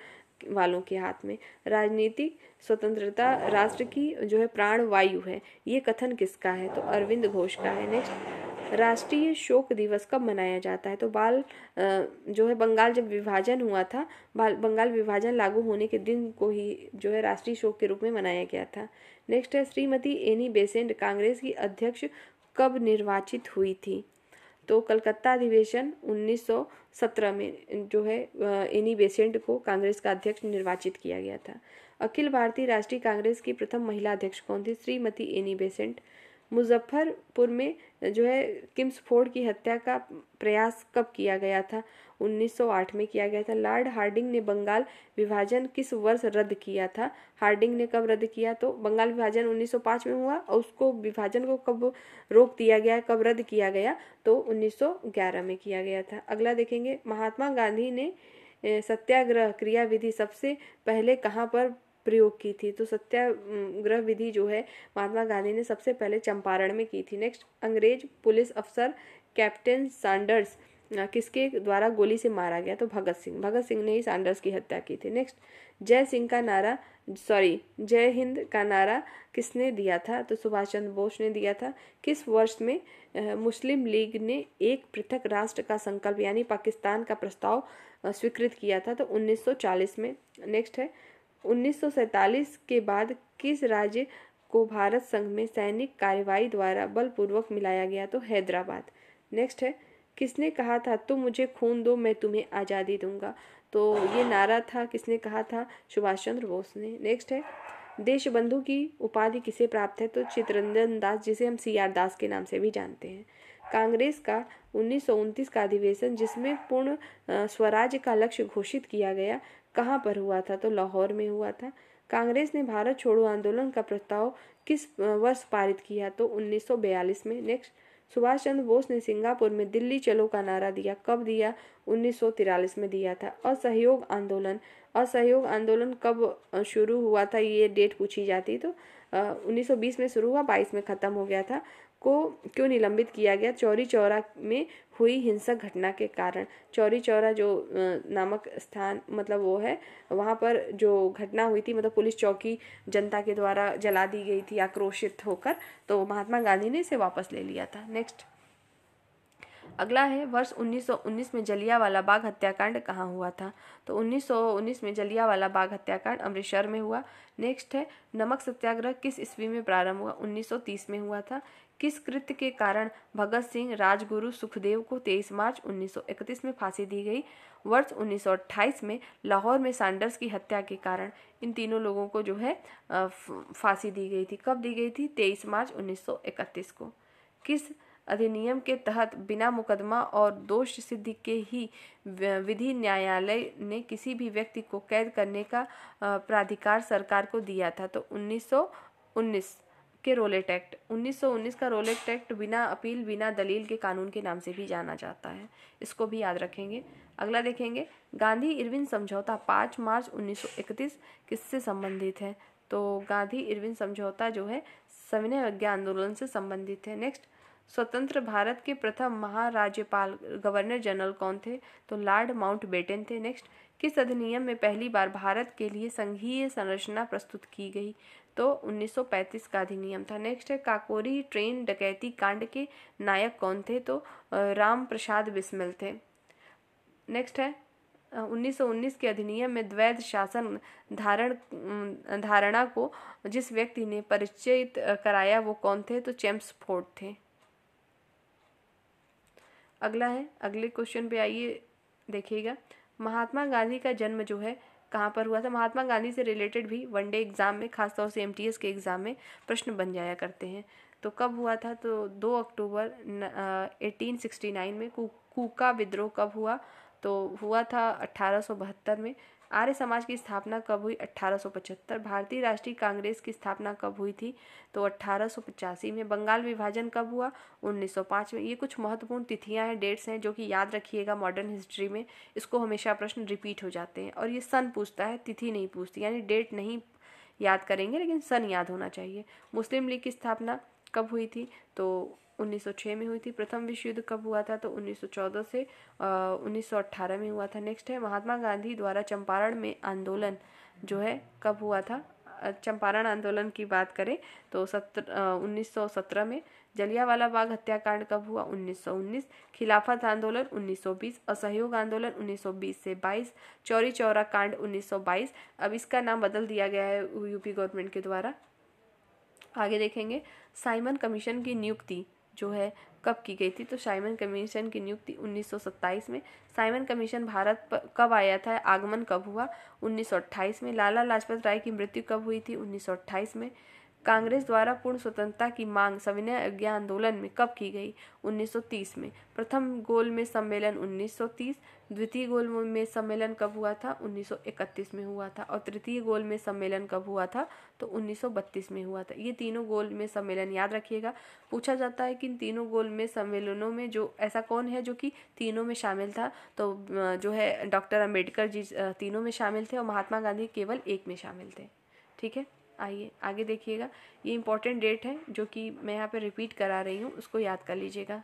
वालों के हाथ में राजनीतिक स्वतंत्रता राष्ट्र की जो है प्राण वायु है ये कथन किसका है तो अरविंद घोष का है नेक्स्ट राष्ट्रीय शोक दिवस कब मनाया जाता है तो बाल जो है बंगाल जब विभाजन हुआ था बंगाल विभाजन लागू होने के दिन को ही जो है राष्ट्रीय शोक के रूप में मनाया गया था नेक्स्ट है श्रीमती एनी बेसेंट कांग्रेस की अध्यक्ष कब निर्वाचित हुई थी तो कलकत्ता अधिवेशन 1917 में जो है एनी बेसेंट को कांग्रेस का अध्यक्ष निर्वाचित किया गया था अखिल भारतीय राष्ट्रीय कांग्रेस की प्रथम महिला अध्यक्ष कौन थी श्रीमती एनी बेसेंट मुजफ्फरपुर में जो है किम्स फोर्ड की हत्या का प्रयास कब किया गया था 1908 में किया गया था लॉर्ड हार्डिंग ने बंगाल विभाजन किस वर्ष रद्द किया था हार्डिंग ने कब रद्द किया तो बंगाल विभाजन 1905 में हुआ और उसको विभाजन को कब रोक दिया गया कब रद्द किया गया तो 1911 में किया गया था अगला देखेंगे महात्मा गांधी ने सत्याग्रह क्रियाविधि सबसे पहले कहाँ पर प्रयोग की थी तो सत्याग्रह विधि जो है महात्मा गांधी ने सबसे पहले चंपारण में की थी नेक्स्ट अंग्रेज पुलिस अफसर कैप्टन सैंडर्स किसके द्वारा गोली से मारा गया तो भगत सिंह भगत सिंह ने ही सैंडर्स की हत्या की थी नेक्स्ट जय सिंह का नारा सॉरी जय हिंद का नारा किसने दिया था तो सुभाष चंद्र बोस ने दिया था किस वर्ष में मुस्लिम लीग ने एक पृथक राष्ट्र का संकल्प यानी पाकिस्तान का प्रस्ताव स्वीकृत किया था तो 1940 में नेक्स्ट है 1947 के बाद किस राज्य को भारत संघ में सैनिक कार्रवाई द्वारा बलपूर्वक मिलाया गया तो हैदराबाद नेक्स्ट है किसने कहा था तुम मुझे खून दो मैं तुम्हें आज़ादी दूंगा तो ये नारा था किसने कहा था सुभाष चंद्र बोस ने नेक्स्ट है देशबंधु की उपाधि किसे प्राप्त है तो चित्रंजन दास जिसे हम सी आर दास के नाम से भी जानते हैं कांग्रेस का उन्नीस का अधिवेशन जिसमें पूर्ण स्वराज का लक्ष्य घोषित किया गया कहाँ पर हुआ था तो लाहौर में हुआ था कांग्रेस ने भारत छोड़ो आंदोलन का प्रस्ताव किस वर्ष पारित किया तो 1942 में नेक्स्ट सुभाष चंद्र बोस ने सिंगापुर में दिल्ली चलो का नारा दिया कब दिया 1943 में दिया था असहयोग आंदोलन असहयोग आंदोलन कब शुरू हुआ था ये डेट पूछी जाती तो Uh, 1920 में शुरू हुआ 22 में ख़त्म हो गया था को क्यों निलंबित किया गया चौरी चौरा में हुई हिंसक घटना के कारण चौरी चौरा जो नामक स्थान मतलब वो है वहाँ पर जो घटना हुई थी मतलब पुलिस चौकी जनता के द्वारा जला दी गई थी आक्रोशित होकर तो महात्मा गांधी ने इसे वापस ले लिया था नेक्स्ट अगला है वर्ष 1919 में जलियावाला बाग हत्याकांड कहाँ हुआ था तो 1919 में जलियावाला बाग हत्याकांड अमृतसर में हुआ नेक्स्ट है नमक सत्याग्रह किस ईस्वी में प्रारंभ हुआ 1930 में हुआ था किस कृत्य के कारण भगत सिंह राजगुरु सुखदेव को 23 मार्च 1931 में फांसी दी गई वर्ष 1928 में लाहौर में सैंडर्स की हत्या के कारण इन तीनों लोगों को जो है फांसी दी गई थी कब दी गई थी 23 मार्च 1931 को किस अधिनियम के तहत बिना मुकदमा और दोष सिद्धि के ही विधि न्यायालय ने किसी भी व्यक्ति को कैद करने का प्राधिकार सरकार को दिया था तो 1919 के रोलेट एक्ट 1919 का रोलेट एक्ट बिना अपील बिना दलील के कानून के नाम से भी जाना जाता है इसको भी याद रखेंगे अगला देखेंगे गांधी इरविन समझौता 5 मार्च 1931 किससे संबंधित है तो गांधी इरविन समझौता जो है सविनय अज्ञा आंदोलन से संबंधित है नेक्स्ट स्वतंत्र भारत के प्रथम महाराज्यपाल गवर्नर जनरल कौन थे तो लॉर्ड माउंट बेटन थे नेक्स्ट किस अधिनियम में पहली बार भारत के लिए संघीय संरचना प्रस्तुत की गई तो 1935 का अधिनियम था नेक्स्ट है काकोरी ट्रेन डकैती कांड के नायक कौन थे तो राम प्रसाद बिस्मिल थे नेक्स्ट है 1919 के अधिनियम में द्वैध शासन धारण धारणा को जिस व्यक्ति ने परिचित कराया वो कौन थे तो चैम्स फोर्ड थे अगला है अगले क्वेश्चन पे आइए देखिएगा महात्मा गांधी का जन्म जो है कहाँ पर हुआ था महात्मा गांधी से रिलेटेड भी वनडे एग्ज़ाम में खासतौर से एम के एग्ज़ाम में प्रश्न बन जाया करते हैं तो कब हुआ था तो 2 अक्टूबर 1869 में कुका विद्रोह कब हुआ तो हुआ था बहत्तर में आर्य समाज की स्थापना कब हुई 1875 भारतीय राष्ट्रीय कांग्रेस की स्थापना कब हुई थी तो 1885 में बंगाल विभाजन कब हुआ 1905 में ये कुछ महत्वपूर्ण तिथियां हैं डेट्स हैं जो कि याद रखिएगा मॉडर्न हिस्ट्री में इसको हमेशा प्रश्न रिपीट हो जाते हैं और ये सन पूछता है तिथि नहीं पूछती यानी डेट नहीं याद करेंगे लेकिन सन याद होना चाहिए मुस्लिम लीग की स्थापना कब हुई थी तो 1906 में हुई थी प्रथम विश्व युद्ध कब हुआ था तो 1914 से उन्नीस में हुआ था नेक्स्ट है महात्मा गांधी द्वारा चंपारण में आंदोलन जो है कब हुआ था चंपारण आंदोलन की बात करें तो सत्र उन्नीस में जलियावाला बाग हत्याकांड कब हुआ 1919 खिलाफत आंदोलन 1920 असहयोग आंदोलन 1920 से 22 चौरी चौरा कांड 1922 अब इसका नाम बदल दिया गया है यूपी गवर्नमेंट के द्वारा आगे देखेंगे साइमन कमीशन की नियुक्ति जो है कब की गई थी तो साइमन कमीशन की नियुक्ति 1927 में साइमन कमीशन भारत पर कब आया था आगमन कब हुआ 1928 में लाला लाजपत राय की मृत्यु कब हुई थी 1928 में कांग्रेस द्वारा पूर्ण स्वतंत्रता की मांग सविनय अज्ञा आंदोलन में कब की गई 1930 में प्रथम गोल में सम्मेलन 1930 द्वितीय गोल में सम्मेलन कब हुआ था 1931 में हुआ था और तृतीय गोल में सम्मेलन कब हुआ था तो 1932 में हुआ था ये तीनों गोल में सम्मेलन याद रखिएगा पूछा जाता है कि इन तीनों गोल में सम्मेलनों में जो ऐसा कौन है जो कि तीनों में शामिल था तो जो है डॉक्टर अम्बेडकर जी तीनों में शामिल थे और महात्मा गांधी केवल एक में शामिल थे ठीक है आइए आगे देखिएगा ये इम्पोर्टेंट डेट है जो कि मैं यहाँ पे रिपीट करा रही हूँ उसको याद कर लीजिएगा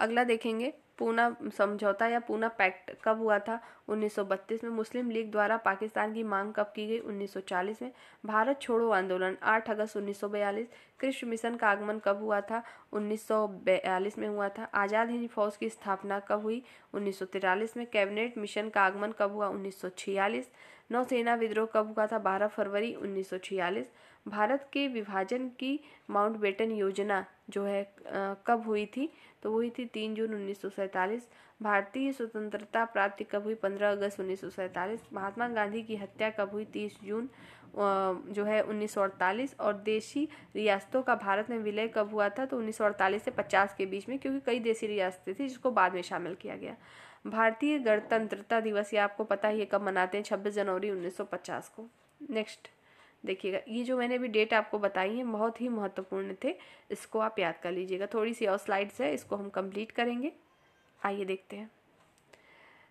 अगला देखेंगे पूना समझौता या पूना पैक्ट कब हुआ था 1932 में मुस्लिम लीग द्वारा पाकिस्तान की मांग कब की गई 1940 में भारत छोड़ो आंदोलन 8 अगस्त 1942 कृष्ण मिशन का आगमन कब हुआ था 1942 में हुआ था आज़ाद हिंद फौज की स्थापना कब हुई 1943 में कैबिनेट मिशन का आगमन कब हुआ 1946 नौसेना विद्रोह कब हुआ था 12 फरवरी 1946 भारत के विभाजन की माउंटबेटन योजना जो है कब हुई थी तो हुई थी 3 जून उन्नीस भारतीय स्वतंत्रता प्राप्ति कब हुई 15 अगस्त उन्नीस महात्मा गांधी की हत्या कब हुई 30 जून जो है 1948 और देशी रियासतों का भारत में विलय कब हुआ था तो 1948 से 50 के बीच में क्योंकि कई देशी रियासतें थी जिसको बाद में शामिल किया गया भारतीय गणतंत्रता दिवस ये आपको पता ही है कब मनाते हैं छब्बीस जनवरी पचास को नेक्स्ट देखिएगा ये जो मैंने अभी डेट आपको बताई है बहुत ही महत्वपूर्ण थे इसको आप याद कर लीजिएगा थोड़ी सी और स्लाइड्स है इसको हम कंप्लीट करेंगे आइए देखते हैं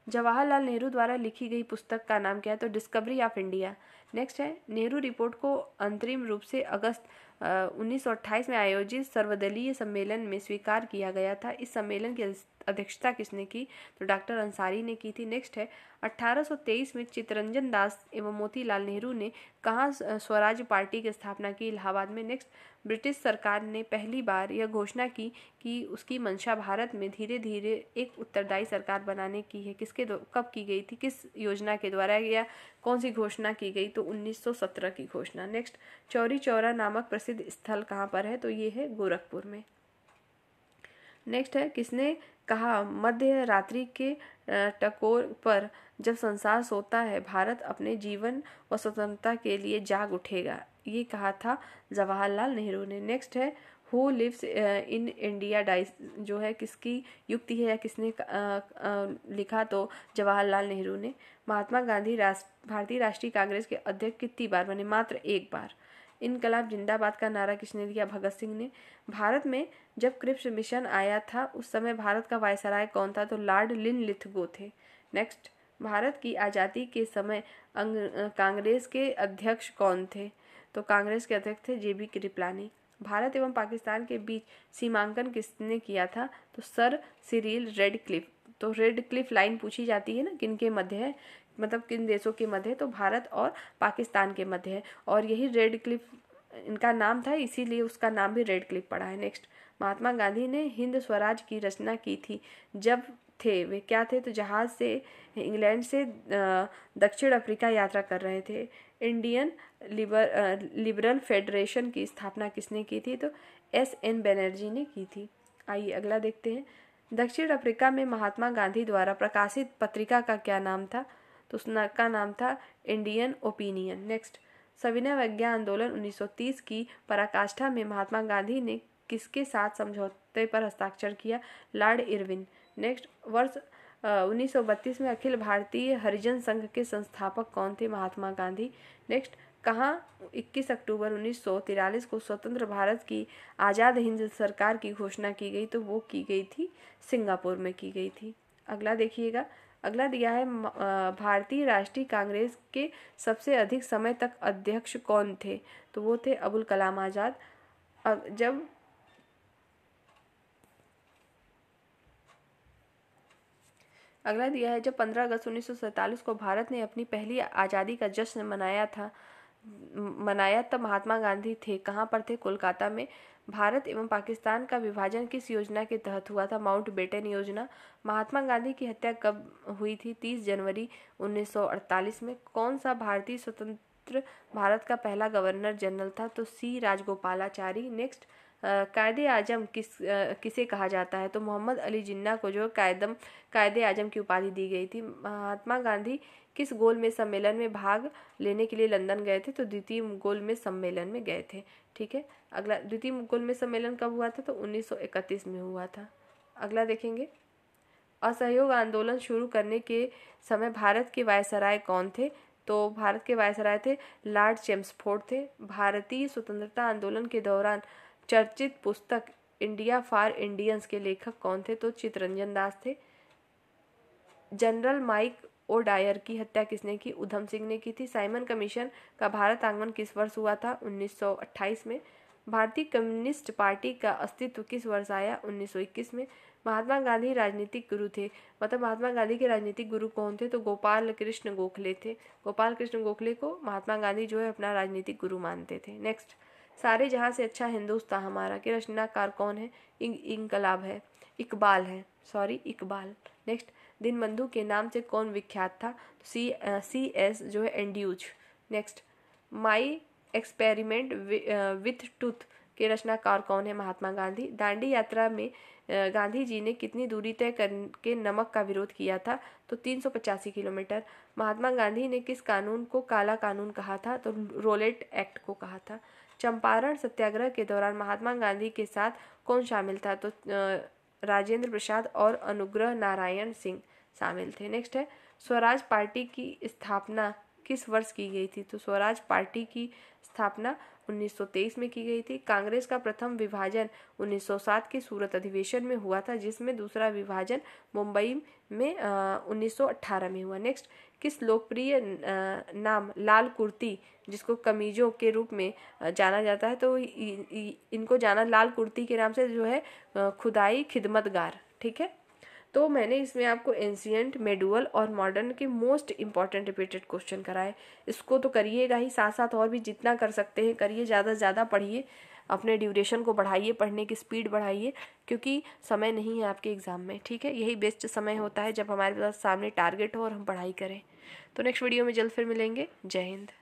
जवाहरलाल नेहरू द्वारा लिखी गई पुस्तक का नाम क्या है तो डिस्कवरी ऑफ इंडिया नेक्स्ट है नेहरू रिपोर्ट को अंतरिम रूप से अगस्त उन्नीस में आयोजित सर्वदलीय सम्मेलन में स्वीकार किया गया था इस सम्मेलन की अध्यक्षता किसने की तो डॉक्टर अंसारी ने की थी नेक्स्ट है 1823 में चितरंजन दास एवं मोतीलाल नेहरू ने कहाँ स्वराज पार्टी की स्थापना की इलाहाबाद में नेक्स्ट ब्रिटिश सरकार ने पहली बार यह घोषणा की कि उसकी मंशा भारत में धीरे धीरे एक उत्तरदायी सरकार बनाने की है किसके कब की गई थी किस योजना के द्वारा या कौन सी घोषणा की गई तो 1917 की घोषणा नेक्स्ट चौरी चौरा नामक प्रसिद्ध स्थल कहाँ पर है तो ये है गोरखपुर में नेक्स्ट है किसने कहा मध्य रात्रि के टकोर पर जब संसार सोता है भारत अपने जीवन व स्वतंत्रता के लिए जाग उठेगा ये कहा था जवाहरलाल नेहरू ने नेक्स्ट है who lives in India dies जो है किसकी युक्ति है या किसने लिखा तो जवाहरलाल नेहरू ने महात्मा गांधी राष्ट्र भारतीय राष्ट्रीय कांग्रेस के अध्यक्ष कितनी बार बने मात्र एक बार इनकलाब जिंदाबाद का नारा किसने दिया भगत सिंह ने भारत में जब क्रिप्स मिशन आया था उस समय भारत का वायसराय कौन था तो लॉर्ड लिन लिथगो थे नेक्स्ट भारत की आज़ादी के समय कांग्रेस के अध्यक्ष कौन थे तो कांग्रेस के अध्यक्ष थे जे बी कृपलानी भारत एवं पाकिस्तान के बीच सीमांकन किसने किया था तो सर सिरील रेड क्लिफ तो रेड क्लिफ लाइन पूछी जाती है ना किन के मध्य है मतलब किन देशों के मध्य है तो भारत और पाकिस्तान के मध्य है और यही रेड क्लिफ इनका नाम था इसीलिए उसका नाम भी रेड क्लिफ पड़ा है नेक्स्ट महात्मा गांधी ने हिंद स्वराज की रचना की थी जब थे वे क्या थे तो जहाज़ से इंग्लैंड से दक्षिण अफ्रीका यात्रा कर रहे थे इंडियन लिबर लिबरल फेडरेशन की स्थापना किसने की थी तो एस एन बनर्जी ने की थी आइए अगला देखते हैं दक्षिण अफ्रीका में महात्मा गांधी द्वारा प्रकाशित पत्रिका का क्या नाम था तो उस का नाम था इंडियन ओपिनियन नेक्स्ट सविनय अवज्ञा आंदोलन 1930 की पराकाष्ठा में महात्मा गांधी ने किसके साथ समझौते पर हस्ताक्षर किया लॉर्ड इरविन नेक्स्ट वर्ष उन्नीस में अखिल भारतीय हरिजन संघ के संस्थापक कौन थे महात्मा गांधी नेक्स्ट कहाँ 21 अक्टूबर उन्नीस को स्वतंत्र भारत की आज़ाद हिंद सरकार की घोषणा की गई तो वो की गई थी सिंगापुर में की गई थी अगला देखिएगा अगला दिया है भारतीय राष्ट्रीय कांग्रेस के सबसे अधिक समय तक अध्यक्ष कौन थे तो वो थे अबुल कलाम आज़ाद अब जब अगला दिया है जब 15 अगस्त उन्नीस को भारत ने अपनी पहली आज़ादी का जश्न मनाया था मनाया तब महात्मा गांधी थे कहाँ पर थे कोलकाता में भारत एवं पाकिस्तान का विभाजन किस योजना के तहत हुआ था माउंट बेटन योजना महात्मा गांधी की हत्या कब हुई थी 30 जनवरी 1948 में कौन सा भारतीय स्वतंत्र भारत का पहला गवर्नर जनरल था तो सी राजगोपालाचारी नेक्स्ट कायद आजम किस आ, किसे कहा जाता है तो मोहम्मद अली जिन्ना को जो कायदम कायद आजम की उपाधि दी गई थी महात्मा गांधी किस गोल में सम्मेलन में भाग लेने के लिए लंदन गए थे तो द्वितीय गोल में सम्मेलन में गए थे ठीक है अगला द्वितीय गोलमेज सम्मेलन कब हुआ था तो 1931 में हुआ था अगला देखेंगे असहयोग आंदोलन शुरू करने के समय भारत के वायसराय कौन थे तो भारत के वायसराय थे लॉर्ड चेम्सफोर्ड थे भारतीय स्वतंत्रता आंदोलन के दौरान चर्चित पुस्तक इंडिया फॉर इंडियंस के लेखक कौन थे तो चितरंजन दास थे जनरल माइक ओ डायर की हत्या किसने की उधम सिंह ने की थी साइमन कमीशन का भारत आगमन किस वर्ष हुआ था 1928 में भारतीय कम्युनिस्ट पार्टी का अस्तित्व किस वर्ष आया 1921 में महात्मा गांधी राजनीतिक गुरु थे मतलब महात्मा गांधी के राजनीतिक गुरु कौन थे तो गोपाल कृष्ण गोखले थे गोपाल कृष्ण गोखले को महात्मा गांधी जो है अपना राजनीतिक गुरु मानते थे नेक्स्ट सारे जहाँ से अच्छा हिंदुस्तान हमारा के रचनाकार कौन है इंकलाब है इकबाल है सॉरी इकबाल नेक्स्ट दीनबंधु के नाम से कौन विख्यात था सी सी एस जो है Andrews next my experiment with टूथ के रचनाकार कौन है महात्मा गांधी दांडी यात्रा में गांधी जी ने कितनी दूरी तय करके नमक का विरोध किया था तो तीन किलोमीटर महात्मा गांधी ने किस कानून को काला कानून कहा था तो रोलेट एक्ट को कहा था चंपारण सत्याग्रह के दौरान महात्मा गांधी के साथ कौन शामिल था तो राजेंद्र प्रसाद और अनुग्रह नारायण सिंह शामिल थे नेक्स्ट है स्वराज पार्टी की स्थापना किस वर्ष की गई थी तो स्वराज पार्टी की स्थापना 1923 में की गई थी कांग्रेस का प्रथम विभाजन 1907 के सूरत अधिवेशन में हुआ था जिसमें दूसरा विभाजन मुंबई में आ, 1918 में हुआ नेक्स्ट किस लोकप्रिय नाम लाल कुर्ती जिसको कमीजों के रूप में जाना जाता है तो इनको जाना लाल कुर्ती के नाम से जो है खुदाई खिदमतगार ठीक है तो मैंने इसमें आपको एंशियंट मेडुअल और मॉडर्न के मोस्ट इंपॉर्टेंट रिपीटेड क्वेश्चन कराए इसको तो करिएगा ही साथ साथ और भी जितना कर सकते हैं करिए ज़्यादा से ज़्यादा पढ़िए अपने ड्यूरेशन को बढ़ाइए पढ़ने की स्पीड बढ़ाइए क्योंकि समय नहीं है आपके एग्ज़ाम में ठीक है यही बेस्ट समय होता है जब हमारे पास सामने टारगेट हो और हम पढ़ाई करें तो नेक्स्ट वीडियो में जल्द फिर मिलेंगे जय हिंद